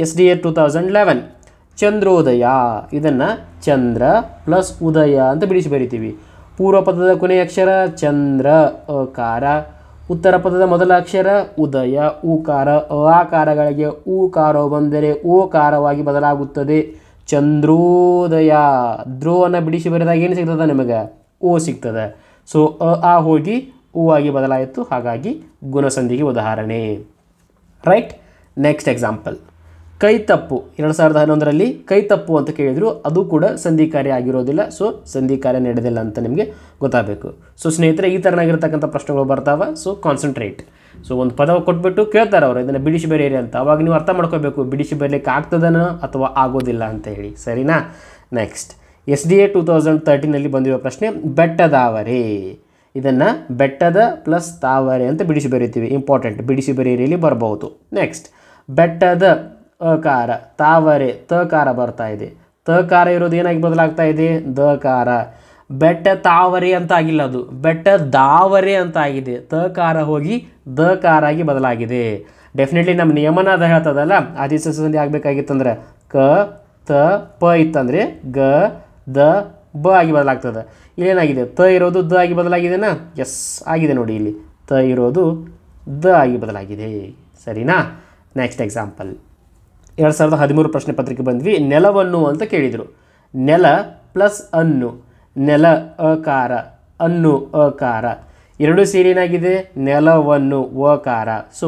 S D A two thousand eleven ಚಂದ್ರೋದಯ ಇದನ್ನು ಚಂದ್ರ ಪ್ಲಸ್ ಉದಯ ಅಂತ ಬಿಡಿಸಿ ಬರಿತೀವಿ ಪೂರ್ವ ಪದದ ಕೊನೆಯ ಅಕ್ಷರ ಚಂದ್ರ ಅಕಾರ ಉತ್ತರ ಪದದ ಮೊದಲ ಅಕ್ಷರ ಉದಯ ಊಕಾರ ಅಕಾರಗಳಿಗೆ ಊಕಾರ ಬಂದರೆ ಓಕಾರವಾಗಿ ಬದಲಾಗುತ್ತದೆ ಚಂದ್ರೋದಯ ಧ್ರುವನ ಬಿಡಿಸಿ ಬರೆದಾಗ ಏನು ಸಿಗ್ತದೆ ನಿಮಗೆ ಓ ಸಿಗ್ತದೆ ಸೊ ಅ ಆ ಹೋಗಿ ಓ ಆಗಿ ಬದಲಾಯಿತು ಹಾಗಾಗಿ ಗುಣಸಂಧಿಗೆ ಉದಾಹರಣೆ ರೈಟ್ ನೆಕ್ಸ್ಟ್ ಎಕ್ಸಾಂಪಲ್ ಕೈತಪ್ಪು ಎರಡು ಸಾವಿರದ ಹನ್ನೊಂದರಲ್ಲಿ ಕೈತಪ್ಪು ಅಂತ ಕೇಳಿದರು ಅದು ಕೂಡ ಸಂಧಿ ಕಾರ್ಯ ಆಗಿರೋದಿಲ್ಲ ಸೊ ಸಂಧಿ ಕಾರ್ಯ ನಡೆದಿಲ್ಲ ಅಂತ ನಿಮಗೆ ಗೊತ್ತಾಗಬೇಕು ಸೊ ಸ್ನೇಹಿತರೆ ಈ ಥರನಾಗಿರ್ತಕ್ಕಂಥ ಪ್ರಶ್ನೆಗಳು ಬರ್ತಾವೆ ಸೊ ಕಾನ್ಸಂಟ್ರೇಟ್ ಸೊ ಒಂದು ಪದ ಕೊಟ್ಬಿಟ್ಟು ಕೇಳ್ತಾರೆ ಅವರು ಇದನ್ನು ಬಿಡಿಸಿ ಬೇರೆ ಅಂತ ಅವಾಗ ನೀವು ಅರ್ಥ ಮಾಡ್ಕೋಬೇಕು ಬಿಡಿಸಿ ಬರಲಿಕ್ಕೆ ಆಗ್ತದನೋ ಅಥವಾ ಆಗೋದಿಲ್ಲ ಅಂತ ಹೇಳಿ ಸರಿನಾ next S D A two thousand ತರ್ಟೀನಲ್ಲಿ ಬಂದಿರೋ ಪ್ರಶ್ನೆ ಬೆಟ್ಟದಾವರೆ ಇದನ್ನು ಬೆಟ್ಟದ ಪ್ಲಸ್ ತಾವರೆ ಅಂತ ಬಿಡಿಸಿ ಬರೀತೀವಿ ಇಂಪಾರ್ಟೆಂಟ್ ಬಿಡಿಸಿ ಬರೀರಿಯಲ್ಲಿ ಬರಬಹುದು ನೆಕ್ಸ್ಟ್ ಬೆಟ್ಟದ ಅಕಾರ ತಾವರೆ ತಕಾರ ಬರ್ತಾ ಇದೆ ತಕಾರ ಇರೋದು ಏನಾಗಿ ಬದಲಾಗ್ತಾ ಇದೆ ದಕಾರ ಬೆಟ್ಟ ತಾವರೆ ಅಂತ ಆಗಿಲ್ಲ ಅದು ಬೆಟ್ಟ ದಾವರೆ ಅಂತ ಆಗಿದೆ ತ ಕಾರ ಹೋಗಿ ದ ಆಗಿ ಬದಲಾಗಿದೆ ಡೆಫಿನೆಟ್ಲಿ ನಮ್ಮ ನಿಯಮನ ಅದ ಹೇಳ್ತದಲ್ಲ ಅದಿ ಸಂಧಿ ಆಗಬೇಕಾಗಿತ್ತಂದ್ರೆ ಕ ತ ಪ ಇತ್ತಂದರೆ ಗ ದ ಬ ಆಗಿ ಬದಲಾಗ್ತದೆ ಇಲ್ಲೇನಾಗಿದೆ ತ ಇರೋದು ದ ಆಗಿ ಬದಲಾಗಿದೆನಾ ಎಸ್ ಆಗಿದೆ ನೋಡಿ ಇಲ್ಲಿ ತ ಇರೋದು ದ ಆಗಿ ಬದಲಾಗಿದೆ ಸರಿನಾ ನೆಕ್ಸ್ಟ್ ಎಕ್ಸಾಂಪಲ್ ಎರಡು ಸಾವಿರದ ಹದಿಮೂರು ಪ್ರಶ್ನೆ ಪತ್ರಿಕೆ ಬಂದ್ವಿ ನೆಲವನ್ನು ಅಂತ ಕೇಳಿದರು ನೆಲ ಪ್ಲಸ್ ಅನ್ನು ನೆಲ ಅಕಾರ ಅನ್ನು ಅಕಾರ ಎರಡು ಸೇರಿನಾಗಿದೆ ನೆಲವನ್ನು ಅಕಾರ ಸೊ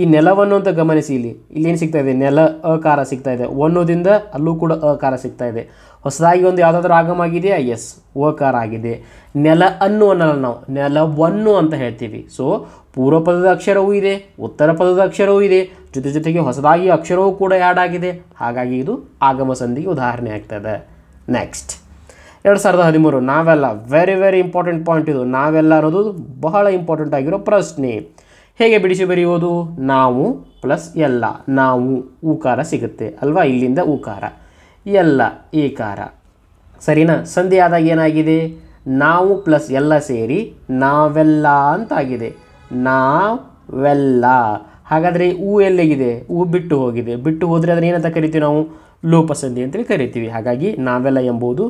ಈ ನೆಲವನ್ನು ಅಂತ ಗಮನಿಸಿ ಇಲ್ಲಿ ಇಲ್ಲೇನು ಸಿಗ್ತಾ ಇದೆ ನೆಲ ಅಕಾರ ಸಿಗ್ತಾ ಇದೆ ಒನ್ನೋದಿಂದ ಅಲ್ಲೂ ಕೂಡ ಅಕಾರ ಸಿಗ್ತಾ ಇದೆ ಹೊಸದಾಗಿ ಒಂದು ಯಾವುದಾದ್ರೂ ಆಗಮ ಆಗಿದೆಯಾ ಎಸ್ ಓಕಾರ ಆಗಿದೆ ನೆಲ ಅನ್ನು ಅನ್ನಲ್ಲ ನಾವು ನೆಲವನ್ನು ಅಂತ ಹೇಳ್ತೀವಿ ಸೊ ಪೂರ್ವ ಪದದ ಅಕ್ಷರವೂ ಇದೆ ಉತ್ತರ ಪದದ ಅಕ್ಷರವೂ ಇದೆ ಜೊತೆ ಜೊತೆಗೆ ಹೊಸದಾಗಿ ಅಕ್ಷರವೂ ಕೂಡ ಆ್ಯಡ್ ಆಗಿದೆ ಹಾಗಾಗಿ ಇದು ಆಗಮ ಸಂಧಿಗೆ ಉದಾಹರಣೆ ಆಗ್ತದೆ ನೆಕ್ಸ್ಟ್ ಎರಡು ಸಾವಿರದ ಹದಿಮೂರು ನಾವೆಲ್ಲ ವೆರಿ ವೆರಿ ಇಂಪಾರ್ಟೆಂಟ್ ಪಾಯಿಂಟ್ ಇದು ನಾವೆಲ್ಲ ಅನ್ನೋದು ಬಹಳ ಇಂಪಾರ್ಟೆಂಟ್ ಆಗಿರೋ ಪ್ರಶ್ನೆ ಹೇಗೆ ಬಿಡಿಸಿ ಬರೆಯುವುದು ನಾವು ಪ್ಲಸ್ ಎಲ್ಲ ನಾವು ಊಕಾರ ಸಿಗುತ್ತೆ ಅಲ್ವಾ ಇಲ್ಲಿಂದ ಊಕಾರ ಎಲ್ಲ ಈಕಾರ ಸರಿನಾ ಸಂಧಿ ಆದಾಗ ಏನಾಗಿದೆ ನಾವು ಪ್ಲಸ್ ಎಲ್ಲ ಸೇರಿ ನಾವೆಲ್ಲ ಅಂತಾಗಿದೆ ನಾವೆಲ್ಲ ಹಾಗಾದರೆ ಹೂ ಎಲ್ಲಿಗಿದೆ ಹೂ ಬಿಟ್ಟು ಹೋಗಿದೆ ಬಿಟ್ಟು ಹೋದರೆ ಅದನ್ನ ಏನಂತ ಕರಿತೀವಿ ನಾವು ಲೋಪಸಂಧಿ ಅಂತೇಳಿ ಕರಿತೀವಿ ಹಾಗಾಗಿ ನಾವೆಲ್ಲ ಎಂಬುದು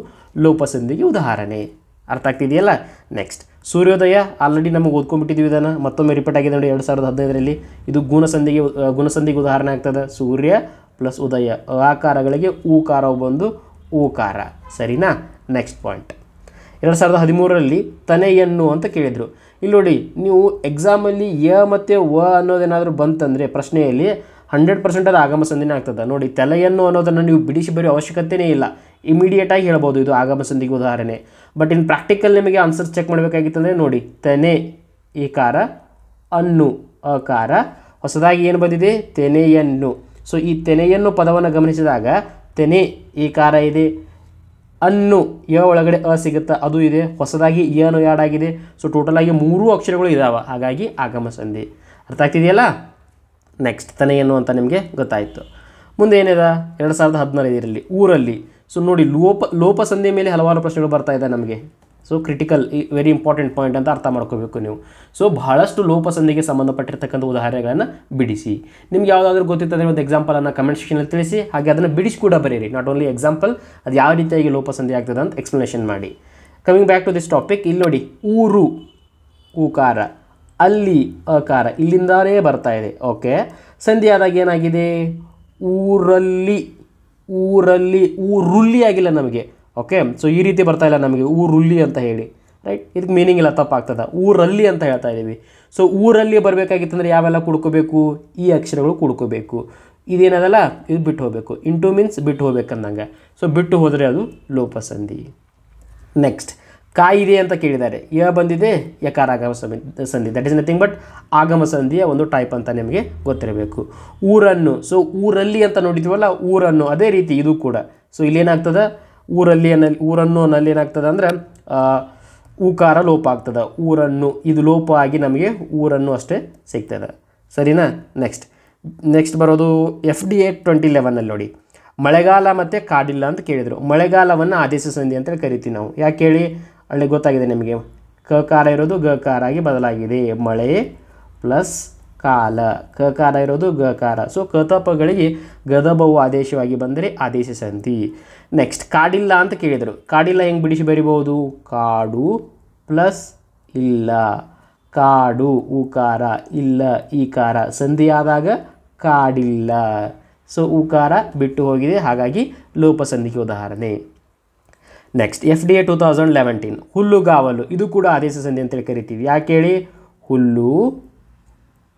ಲೋಪಸಂಧಿಗೆ ಉದಾಹರಣೆ ಅರ್ಥ ಆಗ್ತಿದೆಯಲ್ಲ ನೆಕ್ಸ್ಟ್ ಸೂರ್ಯೋದಯ ಆಲ್ರೆಡಿ ನಮಗೆ ಓದ್ಕೊಂಡ್ಬಿಟ್ಟಿದ್ವಿ ಇದನ್ನು ಮತ್ತೊಮ್ಮೆ ರಿಪೀಟ್ ಆಗಿದೆ ನೋಡಿ ಎರಡು ಸಾವಿರದ ಹದಿನೈದರಲ್ಲಿ ಇದು ಗುಣಸಂಧಿಗೆ ಗುಣಸಂಧಿಗೆ ಉದಾಹರಣೆ ಆಗ್ತದೆ ಸೂರ್ಯ ಪ್ಲಸ್ ಉದಯ ಆಕಾರಗಳಿಗೆ ಊಕಾರ ಬಂದು ಊಕಾರ ಸರಿನಾ ನೆಕ್ಸ್ಟ್ ಪಾಯಿಂಟ್ ಎರಡು ಸಾವಿರದ ಹದಿಮೂರರಲ್ಲಿ ತನೆಯನ್ನು ಅಂತ ಕೇಳಿದರು ಇಲ್ಲಿ ನೋಡಿ ನೀವು ಎಕ್ಸಾಮಲ್ಲಿ ಯ ಮತ್ತು ವ ಅನ್ನೋದೇನಾದರೂ ಬಂತಂದರೆ ಪ್ರಶ್ನೆಯಲ್ಲಿ ಹಂಡ್ರೆಡ್ ಪರ್ಸೆಂಟ್ ಅದು ಆಗಮಸಂಧಿನೇ ಆಗ್ತದೆ ನೋಡಿ ತಲೆಯನ್ನು ಅನ್ನೋದನ್ನು ನೀವು ಬಿಡಿಸಿ ಬರೋ ಅವಶ್ಯಕತೆಯೇ ಇಲ್ಲ ಇಮಿಡಿಯೇಟಾಗಿ ಹೇಳ್ಬೋದು ಇದು ಆಗಮಸಂಧಿಗೆ ಉದಾಹರಣೆ ಬಟ್ ಇನ್ನು ಪ್ರಾಕ್ಟಿಕಲ್ ನಿಮಗೆ ಆನ್ಸರ್ ಚೆಕ್ ಮಾಡಬೇಕಾಗಿತ್ತಂದರೆ ನೋಡಿ ತೆನೆ ಏಕಾರ ಅನ್ನು ಅಕಾರ ಹೊಸದಾಗಿ ಏನು ಬಂದಿದೆ ತೆನೆಯನ್ನು ಸೊ ಈ ತೆನೆಯನ್ನು ಪದವನ್ನು ಗಮನಿಸಿದಾಗ ತೆನೆ ಏಕಾರ ಇದೆ ಅನ್ನು ಯ ಒಳಗಡೆ ಅ ಸಿಗುತ್ತಾ ಅದು ಇದೆ ಹೊಸದಾಗಿ ಏನು ಯಾಡಾಗಿದೆ ಸೊ ಟೋಟಲಾಗಿ ಮೂರು ಅಕ್ಷರಗಳು ಇದ್ದಾವೆ ಹಾಗಾಗಿ ಆಗಮ ಸಂಧಿ ಅರ್ಥ ಆಗ್ತಿದೆಯಲ್ಲ ನೆಕ್ಸ್ಟ್ ತನೆ ಏನು ಅಂತ ನಿಮಗೆ ಗೊತ್ತಾಯಿತು ಮುಂದೆ ಏನಿದೆ ಎರಡು ಸಾವಿರದ ಹದಿನಾರು ಊರಲ್ಲಿ ಸೊ ನೋಡಿ ಲೋಪ ಲೋಪ ಸಂಧಿ ಮೇಲೆ ಹಲವಾರು ಪ್ರಶ್ನೆಗಳು ಬರ್ತಾ ಇದೆ ನಮಗೆ ಸೊ ಕ್ರಿಟಿಕಲ್ ಈ ವೆರಿ ಇಂಪಾರ್ಟೆಂಟ್ ಪಾಯಿಂಟ್ ಅಂತ ಅರ್ಥ ಮಾಡ್ಕೋಬೇಕು ನೀವು ಸೊ ಬಹಳಷ್ಟು ಸಂಧಿಗೆ ಸಂಬಂಧಪಟ್ಟಿರ್ತಕ್ಕಂಥ ಉದಾಹರಣೆಗಳನ್ನು ಬಿಡಿಸಿ ನಿಮ್ಗೆ ಯಾವುದಾದ್ರೂ ಗೊತ್ತಿತ್ತಂದರೆ ಒಂದು ಎಕ್ಸಾಂಪಲನ್ನು ಕಮೆಂಟ್ ಸೆಕ್ಷನಲ್ಲಿ ತಿಳಿಸಿ ಹಾಗೆ ಅದನ್ನು ಬಿಡಿಸಿ ಕೂಡ ಬರೀರಿ ನಾಟ್ ಓನ್ಲಿ ಎಕ್ಸಾಂಪಲ್ ಅದು ಯಾವ ರೀತಿಯಾಗಿ ಲೋಪಸಂಧಿ ಆಗ್ತದೆ ಅಂತ ಎಕ್ಸ್ಪ್ಲನೇಷನ್ ಮಾಡಿ coming back to this topic ಇಲ್ಲಿ ನೋಡಿ ಊರು ಊಕಾರ ಅಲ್ಲಿ ಅಕಾರ ಇಲ್ಲಿಂದಲೇ ಬರ್ತಾ ಇದೆ ಓಕೆ ಸಂಧಿ ಆದಾಗ ಏನಾಗಿದೆ ಊರಲ್ಲಿ ಊರಲ್ಲಿ ಊರುಲ್ಲಿ ಆಗಿಲ್ಲ ನಮಗೆ ಓಕೆ ಸೊ ಈ ರೀತಿ ಬರ್ತಾ ಇಲ್ಲ ನಮಗೆ ಊರುಲ್ಲಿ ಅಂತ ಹೇಳಿ ರೈಟ್ ಇದಕ್ಕೆ ಮೀನಿಂಗ್ ಇಲ್ಲ ತಪ್ಪಾಗ್ತದೆ ಊರಲ್ಲಿ ಅಂತ ಹೇಳ್ತಾ ಇದ್ದೀವಿ ಸೊ ಊರಲ್ಲಿ ಬರಬೇಕಾಗಿತ್ತಂದರೆ ಯಾವೆಲ್ಲ ಕುಡ್ಕೋಬೇಕು ಈ ಅಕ್ಷರಗಳು ಕುಡ್ಕೋಬೇಕು ಇದೇನದಲ್ಲ ಇದು ಬಿಟ್ಟು ಹೋಗಬೇಕು ಇಂಟು ಮೀನ್ಸ್ ಬಿಟ್ಟು ಹೋಗ್ಬೇಕಂದಂಗೆ ಸೊ ಬಿಟ್ಟು ಹೋದರೆ ಅದು ಸಂಧಿ ನೆಕ್ಸ್ಟ್ ಕಾಯಿದೆ ಅಂತ ಕೇಳಿದ್ದಾರೆ ಯ ಬಂದಿದೆ ಯಕಾರ ಆಗಮ ಸಂಧಿ ದಟ್ ಈಸ್ ನಥಿಂಗ್ ಬಟ್ ಆಗಮ ಸಂಧಿಯ ಒಂದು ಟೈಪ್ ಅಂತ ನಿಮಗೆ ಗೊತ್ತಿರಬೇಕು ಊರನ್ನು ಸೊ ಊರಲ್ಲಿ ಅಂತ ನೋಡಿದ್ವಲ್ಲ ಊರನ್ನು ಅದೇ ರೀತಿ ಇದು ಕೂಡ ಸೊ ಇಲ್ಲೇನಾಗ್ತದೆ ಊರಲ್ಲಿ ಅನ್ನಲ್ಲಿ ಊರನ್ನು ಅನ್ನಲ್ಲಿ ಏನಾಗ್ತದೆ ಅಂದರೆ ಊಕಾರ ಲೋಪ ಆಗ್ತದೆ ಊರನ್ನು ಇದು ಲೋಪ ಆಗಿ ನಮಗೆ ಊರನ್ನು ಅಷ್ಟೇ ಸಿಗ್ತದೆ ಸರಿನಾ ನೆಕ್ಸ್ಟ್ ನೆಕ್ಸ್ಟ್ ಬರೋದು ಎಫ್ ಡಿ ಎ ಟ್ವೆಂಟಿ ಲೆವೆನಲ್ಲಿ ನೋಡಿ ಮಳೆಗಾಲ ಮತ್ತು ಕಾಡಿಲ್ಲ ಅಂತ ಕೇಳಿದರು ಮಳೆಗಾಲವನ್ನು ಆದೇಶ ಸಂಧಿ ಅಂತೇಳಿ ಕರಿತೀವಿ ನಾವು ಯಾಕೆ ಹೇಳಿ ಅಲ್ಲಿ ಗೊತ್ತಾಗಿದೆ ನಿಮಗೆ ಕ ಕಾರ ಇರೋದು ಗ ಕಾರಾಗಿ ಬದಲಾಗಿದೆ ಮಳೆ ಪ್ಲಸ್ ಕಾಲ ಕ ಕಾರ ಇರೋದು ಗ ಕಾರ ಸೊ ಕತಪಗಳಿಗೆ ಗದ ಆದೇಶವಾಗಿ ಬಂದರೆ ಆದೇಶಿಸಂತಿ ನೆಕ್ಸ್ಟ್ ಕಾಡಿಲ್ಲ ಅಂತ ಕೇಳಿದರು ಕಾಡಿಲ್ಲ ಹೆಂಗೆ ಬಿಡಿಸಿ ಬರಿಬೋದು ಕಾಡು ಪ್ಲಸ್ ಇಲ್ಲ ಕಾಡು ಉಕಾರ ಇಲ್ಲ ಈ ಕಾರ ಸಂಧಿಯಾದಾಗ ಕಾಡಿಲ್ಲ ಸೊ ಉಕಾರ ಬಿಟ್ಟು ಹೋಗಿದೆ ಹಾಗಾಗಿ ಲೋಪಸಂಧಿಗೆ ಉದಾಹರಣೆ next F D A two thousand ಲೆವೆಂಟೀನ್ ಹುಲ್ಲುಗಾವಲು ಇದು ಕೂಡ ಆದೇಶ ಸಂಧಿ ಅಂತೇಳಿ ಕರಿತೀವಿ ಯಾಕೆ ಹೇಳಿ ಹುಲ್ಲು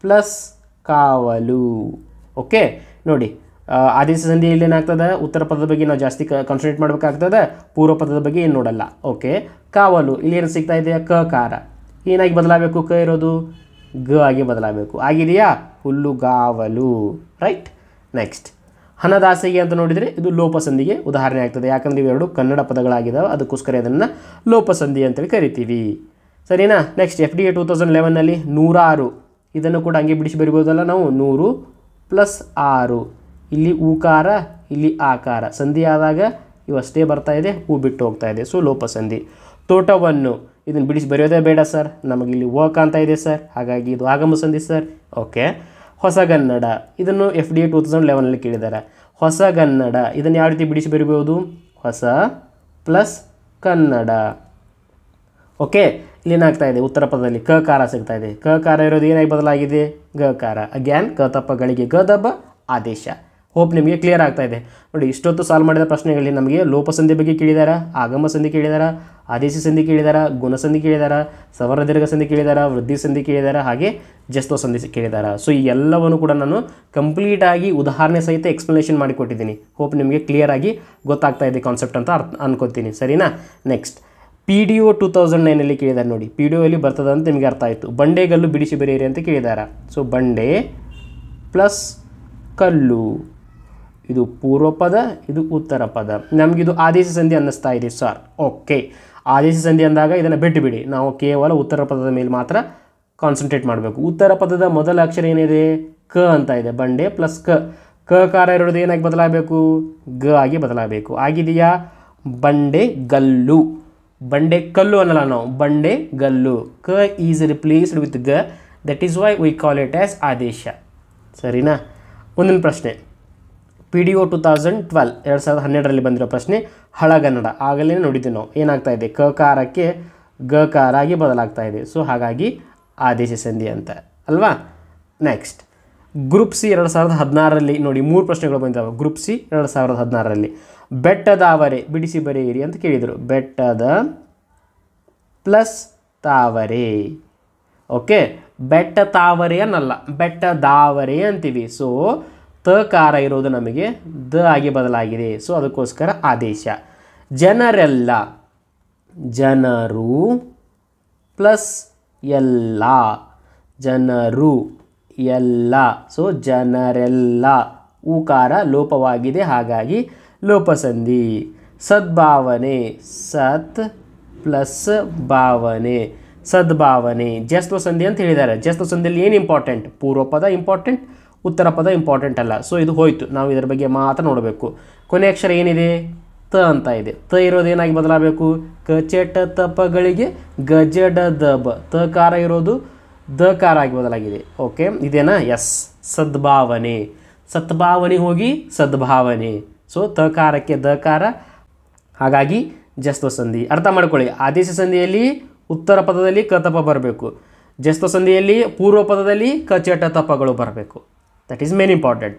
ಪ್ಲಸ್ ಕಾವಲು ಓಕೆ ನೋಡಿ ಆದೇಶ ಸಂಧಿಯಲ್ಲಿ ಏನಾಗ್ತದೆ ಉತ್ತರ ಪದದ ಬಗ್ಗೆ ನಾವು ಜಾಸ್ತಿ ಕಾನ್ಸಂಟ್ರೇಟ್ ಮಾಡಬೇಕಾಗ್ತದೆ ಪೂರ್ವ ಪದದ ಬಗ್ಗೆ ಏನು ನೋಡಲ್ಲ ಓಕೆ ಕಾವಲು ಇಲ್ಲಿ ಏನು ಸಿಗ್ತಾ ಇದೆಯಾ ಕ ಕಾರ ಏನಾಗಿ ಬದಲಾಗಬೇಕು ಕ ಇರೋದು ಗ ಆಗಿ ಬದಲಾಗಬೇಕು ಆಗಿದೆಯಾ ಹುಲ್ಲುಗಾವಲು ರೈಟ್ ನೆಕ್ಸ್ಟ್ ಹನದಾಸಿಗೆ ಅಂತ ನೋಡಿದರೆ ಇದು ಲೋಪಸಂಧಿಗೆ ಉದಾಹರಣೆ ಆಗ್ತದೆ ಯಾಕಂದರೆ ಇವೆರಡು ಕನ್ನಡ ಪದಗಳಾಗಿದ್ದಾವೆ ಅದಕ್ಕೋಸ್ಕರ ಇದನ್ನು ಲೋಪಸಂಧಿ ಅಂತೇಳಿ ಕರಿತೀವಿ ಸರಿನಾ next F D A two thousand ಲೆವೆನಲ್ಲಿ ನೂರಾರು ಇದನ್ನು ಕೂಡ ಹಂಗೆ ಬಿಡಿಸಿ ಬರಿಬೋದಲ್ಲ ನಾವು ನೂರು ಪ್ಲಸ್ ಆರು ಇಲ್ಲಿ ಊಕಾರ ಇಲ್ಲಿ ಆಕಾರ ಸಂಧಿ ಆದಾಗ ಇವಷ್ಟೇ ಬರ್ತಾ ಇದೆ ಹೂ ಬಿಟ್ಟು ಹೋಗ್ತಾ ಇದೆ ಸೊ ಲೋಪಸಂಧಿ ತೋಟವನ್ನು ಇದನ್ನು ಬಿಡಿಸಿ ಬರೆಯೋದೇ ಬೇಡ ಸರ್ ನಮಗಿಲ್ಲಿ ವರ್ಕ್ ಅಂತ ಇದೆ ಸರ್ ಹಾಗಾಗಿ ಇದು ಆಗಮ ಸಂಧಿ ಸರ್ ಓಕೆ ಹೊಸಗನ್ನಡ ಇದನ್ನು F D A two thousand ಲೆವೆನಲ್ಲಿ ಕೇಳಿದ್ದಾರೆ ಹೊಸಗನ್ನಡ ಇದನ್ನು ಯಾವ ರೀತಿ ಬಿಡಿಸಿ ಬರಿಬೋದು ಹೊಸ ಪ್ಲಸ್ ಕನ್ನಡ ಓಕೆ ಇಲ್ಲಿ ಏನಾಗ್ತಾ ಇದೆ ಉತ್ತರ ಪದದಲ್ಲಿ ಕ ಕಾರ ಸಿಗ್ತಾ ಇದೆ ಕ ಕಾರ ಇರೋದು ಏನಾಗಿ ಬದಲಾಗಿದೆ ಗ ಕಾರ ಅಗ್ಯಾನ್ ಕ ತಪ್ಪ ಗ ದಬ್ಬ ಆದೇಶ ಹೋಪ್ ನಿಮಗೆ ಕ್ಲಿಯರ್ ಆಗ್ತಾ ಇದೆ ನೋಡಿ ಇಷ್ಟೊತ್ತು ಸಾಲ್ವ್ ಮಾಡಿದ ಪ್ರಶ್ನೆಗಳಲ್ಲಿ ನಮಗೆ ಲೋಪಸಂಧಿ ಬಗ್ಗೆ ಕೇಳಿದಾರ ಆಗಮ ಸಂಧಿ ಕೇಳಿದಾರ ಆದೇಶಿ ಸಂಧಿ ಕೇಳಿದಾರ ಗುಣಸಂಧಿ ಕೇಳಿದಾರ ಸವರ ದೀರ್ಘ ಸಂಧಿ ಕೇಳಿದಾರ ವೃದ್ಧಿ ಸಂಧಿ ಕೇಳಿದಾರ ಹಾಗೆ ಜಸ್ತ ಸಂಧಿ ಕೇಳಿದಾರ ಸೊ ಈ ಎಲ್ಲವನ್ನು ಕೂಡ ನಾನು ಕಂಪ್ಲೀಟಾಗಿ ಉದಾಹರಣೆ ಸಹಿತ ಎಕ್ಸ್ಪ್ಲನೇಷನ್ ಮಾಡಿಕೊಟ್ಟಿದ್ದೀನಿ ಹೋಪ್ ನಿಮಗೆ ಕ್ಲಿಯರ್ ಆಗಿ ಗೊತ್ತಾಗ್ತಾ ಇದೆ ಕಾನ್ಸೆಪ್ಟ್ ಅಂತ ಅರ್ಥ ಅನ್ಕೋತೀನಿ ಸರಿನಾ next P D O two thousand ನೈನಲ್ಲಿ ಕೇಳಿದ್ದಾರೆ ನೋಡಿ ಪಿ ಡಿ ಒ ಬರ್ತದೆ ಅಂತ ನಿಮಗೆ ಅರ್ಥ ಆಯಿತು ಬಂಡೆಗಲ್ಲು ಬಿಡಿಸಿ ಬೆರೆಯಿರಿ ಅಂತ ಕೇಳಿದಾರ ಸೊ ಬಂಡೆ ಪ್ಲಸ್ ಕಲ್ಲು ಇದು ಪೂರ್ವ ಪದ ಇದು ಉತ್ತರ ಪದ ನಮಗಿದು ಆದೇಶ ಸಂಧಿ ಅನ್ನಿಸ್ತಾ ಇದೆ ಸರ್ ಓಕೆ ಆದೇಶ ಸಂಧಿ ಅಂದಾಗ ಇದನ್ನು ಬಿಟ್ಟುಬಿಡಿ ನಾವು ಕೇವಲ ಉತ್ತರ ಪದದ ಮೇಲೆ ಮಾತ್ರ ಕಾನ್ಸಂಟ್ರೇಟ್ ಮಾಡಬೇಕು ಉತ್ತರ ಪದದ ಮೊದಲ ಅಕ್ಷರ ಏನಿದೆ ಕ ಅಂತ ಇದೆ ಬಂಡೆ ಪ್ಲಸ್ ಕ ಕ ಕಾರ ಇರೋದು ಏನಾಗಿ ಬದಲಾಗಬೇಕು ಗ ಆಗಿ ಬದಲಾಗಬೇಕು ಆಗಿದೆಯಾ ಬಂಡೆ ಗಲ್ಲು ಬಂಡೆ ಕಲ್ಲು ಅನ್ನಲ್ಲ ನಾವು ಬಂಡೆ ಗಲ್ಲು ಕ ಈಸ್ ರಿಪ್ಲೇಸ್ಡ್ ವಿತ್ ಗ that is why we call it as ಆದೇಶ ಸರಿನಾ ಮುಂದಿನ ಪ್ರಶ್ನೆ P D O two thousand twelve ಎರಡು ಸಾವಿರದ ಹನ್ನೆರಡರಲ್ಲಿ ಬಂದಿರೋ ಪ್ರಶ್ನೆ ಹಳಗನ್ನಡ ಆಗಲೇ ನೋಡಿದ್ದೀವಿ ನಾವು ಏನಾಗ್ತಾ ಇದೆ ಕ ಕಾರಕ್ಕೆ ಗ ಕಾರಾಗಿ ಬದಲಾಗ್ತಾ ಇದೆ ಸೊ ಹಾಗಾಗಿ ಆದೇಶ ಸಂಧಿ ಅಂತ ಅಲ್ವಾ ನೆಕ್ಸ್ಟ್ ಗ್ರೂಪ್ ಸಿ ಎರಡು ಸಾವಿರದ ಹದಿನಾರರಲ್ಲಿ ನೋಡಿ ಮೂರು ಪ್ರಶ್ನೆಗಳು ಬಂದಿದ್ದಾವೆ ಗ್ರೂಪ್ ಸಿ ಎರಡು ಸಾವಿರದ ಹದಿನಾರರಲ್ಲಿ ಬೆಟ್ಟದಾವರೆ ಬಿಡಿಸಿ ಬರೆಯಿರಿ ಅಂತ ಕೇಳಿದರು ಬೆಟ್ಟದ ಪ್ಲಸ್ ತಾವರೆ ಓಕೆ ಬೆಟ್ಟ ತಾವರೆ ಅನ್ನಲ್ಲ ಬೆಟ್ಟ ದಾವರೆ ಅಂತೀವಿ ಸೊ ತಕಾರ ಇರೋದು ನಮಗೆ ದ ಆಗಿ ಬದಲಾಗಿದೆ ಸೊ ಅದಕ್ಕೋಸ್ಕರ ಆದೇಶ ಜನರೆಲ್ಲ ಜನರು ಪ್ಲಸ್ ಎಲ್ಲ ಜನರು ಎಲ್ಲ ಸೊ ಜನರೆಲ್ಲ ಊಕಾರ ಲೋಪವಾಗಿದೆ ಹಾಗಾಗಿ ಲೋಪಸಂಧಿ ಸದ್ಭಾವನೆ ಸತ್ ಪ್ಲಸ್ ಭಾವನೆ ಸದ್ಭಾವನೆ ಜಸ್ತ್ವಸಂಧಿ ಅಂತ ಹೇಳಿದ್ದಾರೆ ಜಸ್ತ್ವಸಂಧಿಯಲ್ಲಿ ಏನು ಇಂಪಾರ್ಟೆಂಟ್ ಪೂರ್ವಪದ ಇಂಪಾರ್ಟೆಂಟ್ ಉತ್ತರ ಪದ ಇಂಪಾರ್ಟೆಂಟ್ ಅಲ್ಲ ಸೊ ಇದು ಹೋಯಿತು ನಾವು ಇದರ ಬಗ್ಗೆ ಮಾತ್ರ ನೋಡಬೇಕು ಕೊನೆ ಅಕ್ಷರ ಏನಿದೆ ತ ಅಂತ ಇದೆ ತ ಇರೋದು ಏನಾಗಿ ಬದಲಾಗಬೇಕು ಕಚೆಟ ತಪಗಳಿಗೆ ಗಜಡ ಬ ತ ಕಾರ ಇರೋದು ದ ಕಾರ ಆಗಿ ಬದಲಾಗಿದೆ ಓಕೆ ಇದೇನಾ ಎಸ್ ಸದ್ಭಾವನೆ ಸದ್ಭಾವನೆ ಹೋಗಿ ಸದ್ಭಾವನೆ ಸೊ ತ ಕಾರಕ್ಕೆ ದ ಕಾರ ಹಾಗಾಗಿ ಜಸ್ತ್ವ ಸಂಧಿ ಅರ್ಥ ಮಾಡ್ಕೊಳ್ಳಿ ಆದೇಶ ಸಂಧಿಯಲ್ಲಿ ಉತ್ತರ ಪದದಲ್ಲಿ ಕತಪ ಬರಬೇಕು ಜಸ್ತ್ವ ಸಂಧಿಯಲ್ಲಿ ಪೂರ್ವ ಪದದಲ್ಲಿ ಕಚಟ ತಪಗಳು ಬರಬೇಕು that is main important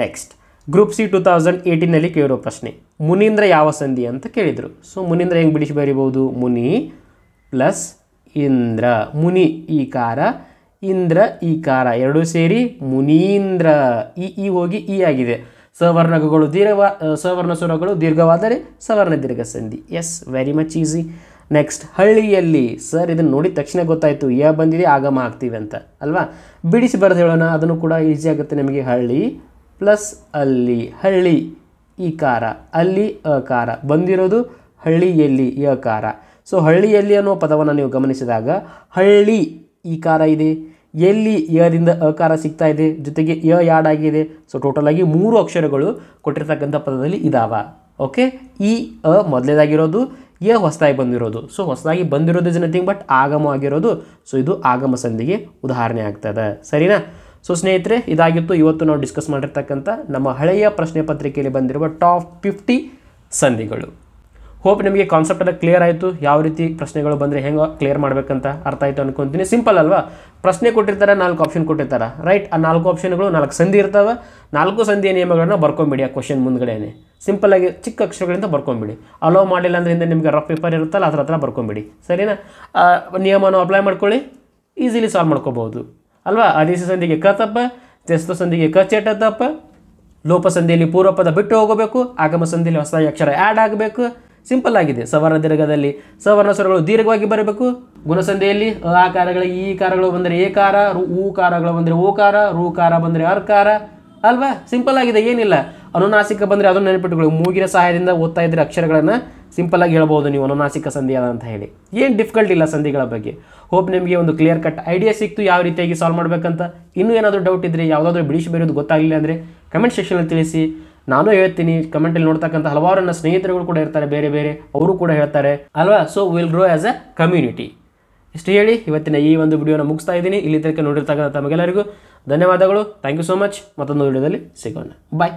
next group C two thousand ಏಯ್ಟೀನಲ್ಲಿ ಕೇಳಿರೋ ಪ್ರಶ್ನೆ ಮುನೀಂದ್ರ ಯಾವ ಸಂಧಿ ಅಂತ ಕೇಳಿದರು ಸೊ ಮುನೀಂದ್ರ ಹೆಂಗೆ ಬಿಡಿಸಿ ಬರಿಬೋದು ಮುನಿ ಪ್ಲಸ್ ಇಂದ್ರ ಮುನಿ ಈ ಕಾರ ಇಂದ್ರ ಈ ಕಾರ ಎರಡೂ ಸೇರಿ ಮುನೀಂದ್ರ ಈ ಈ ಹೋಗಿ ಈ ಆಗಿದೆ ಸವರ್ಣಗಳು ದೀರ್ಘ ಸವರ್ಣ ಸ್ವರಗಳು ದೀರ್ಘವಾದರೆ ಸವರ್ಣ ದೀರ್ಘ ಸಂಧಿ yes very much easy next ಹಳ್ಳಿಯಲ್ಲಿ ಸರ್ ಇದನ್ನು ನೋಡಿದ ತಕ್ಷಣ ಗೊತ್ತಾಯಿತು ಯ ಬಂದಿದೆ ಆಗಮ ಆಗ್ತೀವಿ ಅಂತ ಅಲ್ವಾ ಬಿಡಿಸಿ ಬರೆದು ಹೇಳೋಣ ಅದನ್ನು ಕೂಡ ಈಸಿ ಆಗುತ್ತೆ ನಿಮಗೆ ಹಳ್ಳಿ ಪ್ಲಸ್ ಅಲ್ಲಿ ಹಳ್ಳಿ ಈ ಕಾರ ಅಲ್ಲಿ ಅಕಾರ ಬಂದಿರೋದು ಹಳ್ಳಿಯಲ್ಲಿ ಕಾರ ಸೊ ಹಳ್ಳಿಯಲ್ಲಿ ಅನ್ನೋ ಪದವನ್ನು ನೀವು ಗಮನಿಸಿದಾಗ ಹಳ್ಳಿ ಈ ಕಾರ ಇದೆ ಎಲ್ಲಿ ಯದಿಂದ ಅಕಾರ ಸಿಗ್ತಾ ಇದೆ ಜೊತೆಗೆ ಯ ಯಾಡಾಗಿದೆ ಸೊ ಆಗಿ ಮೂರು ಅಕ್ಷರಗಳು ಕೊಟ್ಟಿರ್ತಕ್ಕಂಥ ಪದದಲ್ಲಿ ಇದಾವ ಓಕೆ ಈ ಅ ಮೊದಲೇದಾಗಿರೋದು ಎ ಹೊಸದಾಗಿ ಬಂದಿರೋದು ಸೊ ಹೊಸದಾಗಿ ಬಂದಿರೋದು ಇಸ್ ನಥಿಂಗ್ ಬಟ್ ಆಗಮ ಆಗಿರೋದು ಸೊ ಇದು ಆಗಮ ಸಂಧಿಗೆ ಉದಾಹರಣೆ ಆಗ್ತದೆ ಸರಿನಾ ಸೊ ಸ್ನೇಹಿತರೆ ಇದಾಗಿತ್ತು ಇವತ್ತು ನಾವು ಡಿಸ್ಕಸ್ ಮಾಡಿರ್ತಕ್ಕಂಥ ನಮ್ಮ ಹಳೆಯ ಪ್ರಶ್ನೆ ಪತ್ರಿಕೆಯಲ್ಲಿ ಬಂದಿರುವ ಟಾಪ್ ಫಿಫ್ಟಿ ಸಂಧಿಗಳು ಹೋಪ್ ನಿಮಗೆ ಕಾನ್ಸೆಪ್ಟ್ ಎಲ್ಲ ಕ್ಲಿಯರ್ ಆಯಿತು ಯಾವ ರೀತಿ ಪ್ರಶ್ನೆಗಳು ಬಂದರೆ ಹೆಂಗೆ ಕ್ಲಿಯರ್ ಮಾಡಬೇಕಂತ ಅರ್ಥ ಆಯಿತು ಅನ್ಕೊತೀನಿ ಸಿಂಪಲ್ ಅಲ್ವಾ ಪ್ರಶ್ನೆ ಕೊಟ್ಟಿರ್ತಾರೆ ನಾಲ್ಕು ಆಪ್ಷನ್ ಕೊಟ್ಟಿರ್ತಾರೆ ರೈಟ್ ಆ ನಾಲ್ಕು ಆಪ್ಷನ್ಗಳು ನಾಲ್ಕು ಸಂಧಿ ಇರ್ತವೆ ನಾಲ್ಕು ಸಂಧಿಯ ನಿಯಮಗಳನ್ನು ಬರ್ಕೊಂಬಿಡಿ ಆ ಕ್ವಶನ್ ಸಿಂಪಲ್ಲಾಗಿ ಚಿಕ್ಕ ಅಕ್ಷರಗಳಿಂದ ಬರ್ಕೊಂಬಿಡಿ ಅಲೋ ಮಾಡಿಲ್ಲ ಅಂದ್ರಿಂದ ನಿಮಗೆ ರಫ್ ಪೇಪರ್ ಇರುತ್ತಲ್ಲ ಅದ್ರ ಹತ್ರ ಬರ್ಕೊಂಬಿಡಿ ಸರಿನಾ ನಿಯಮವನ್ನು ಅಪ್ಲೈ ಮಾಡ್ಕೊಳ್ಳಿ ಈಸಿಲಿ ಸಾಲ್ವ್ ಮಾಡ್ಕೋಬೋದು ಅಲ್ವಾ ಅದೇ ಸಂಧಿಗೆ ಕ ತಪ್ಪ ಜಸ್ತ ಸಂಧಿಗೆ ಕ ಚೇಟ ತಪ್ಪ ಲೋಪ ಸಂಧಿಯಲ್ಲಿ ಪೂರ್ವಪದ ಬಿಟ್ಟು ಹೋಗಬೇಕು ಆಗಮ ಸಂಧಿಯಲ್ಲಿ ಹೊಸ ಅಕ್ಷರ ಆ್ಯಡ್ ಆಗಬೇಕು ಸಿಂಪಲ್ ಆಗಿದೆ ಸವರ್ಣ ದೀರ್ಘದಲ್ಲಿ ಸವರ್ಣ ಸ್ವರಗಳು ದೀರ್ಘವಾಗಿ ಬರಬೇಕು ಗುಣಸಂಧಿಯಲ್ಲಿ ಆ ಕಾರಗಳಿಗೆ ಈ ಕಾರಗಳು ಬಂದರೆ ಏಕಾರ ಊ ಕಾರಗಳು ಬಂದರೆ ಓಕಾರ ರೂಕಾರ ಕಾರ ಬಂದರೆ ಅರ್ಕಾರ ಅಲ್ವಾ ಸಿಂಪಲ್ ಆಗಿದೆ ಏನಿಲ್ಲ ಅನುನಾಸಿಕ ಬಂದರೆ ಅದನ್ನು ನೆನಪಿಟ್ಟುಕೊಳ್ಳಿ ಮೂಗಿನ ಸಹಾಯದಿಂದ ಓದ್ತಾ ಇದ್ದರೆ ಅಕ್ಷರಗಳನ್ನು ಆಗಿ ಹೇಳ್ಬೋದು ನೀವು ಅನುನಾಸಿಕ ಸಂಧಿ ಅದ ಅಂತ ಹೇಳಿ ಏನು ಡಿಫಿಕಲ್ಟ್ ಇಲ್ಲ ಸಂಧಿಗಳ ಬಗ್ಗೆ ಹೋಪ್ ನಿಮಗೆ ಒಂದು ಕ್ಲಿಯರ್ ಕಟ್ ಐಡಿಯಾ ಸಿಕ್ತು ಯಾವ ರೀತಿಯಾಗಿ ಸಾಲ್ವ್ ಮಾಡಬೇಕಂತ ಇನ್ನೂ ಏನಾದರೂ ಡೌಟ್ ಇದ್ದರೆ ಯಾವುದಾದ್ರೂ ಬಿಡಿಸಿ ಬರೆಯೋದು ಗೊತ್ತಾಗಲಿಲ್ಲ ಅಂದರೆ ಕಮೆಂಟ್ ಸೆಕ್ಷನಲ್ಲಿ ತಿಳಿಸಿ ನಾನು ಹೇಳ್ತೀನಿ ಕಮೆಂಟಲ್ಲಿ ನೋಡ್ತಕ್ಕಂಥ ಹಲವಾರು ನನ್ನ ಸ್ನೇಹಿತರುಗಳು ಕೂಡ ಇರ್ತಾರೆ ಬೇರೆ ಬೇರೆ ಅವರು ಕೂಡ ಹೇಳ್ತಾರೆ ಅಲ್ವಾ so will grow as a community ಇಷ್ಟು ಹೇಳಿ ಇವತ್ತಿನ ಈ ಒಂದು ವಿಡಿಯೋನ ಮುಗಿಸ್ತಾ ಇದ್ದೀನಿ ಇಲ್ಲಿ ತನಕ ನೋಡಿರ್ತಕ್ಕಂಥ ತಮಗೆಲ್ಲರಿಗೂ ಧನ್ಯವಾದಗಳು ಥ್ಯಾಂಕ್ ಯು ಸೋ ಮಚ್ ಮತ್ತೊಂದು ವಿಡಿಯೋದಲ್ಲಿ ಸಿಗೋಣ ಬಾಯ್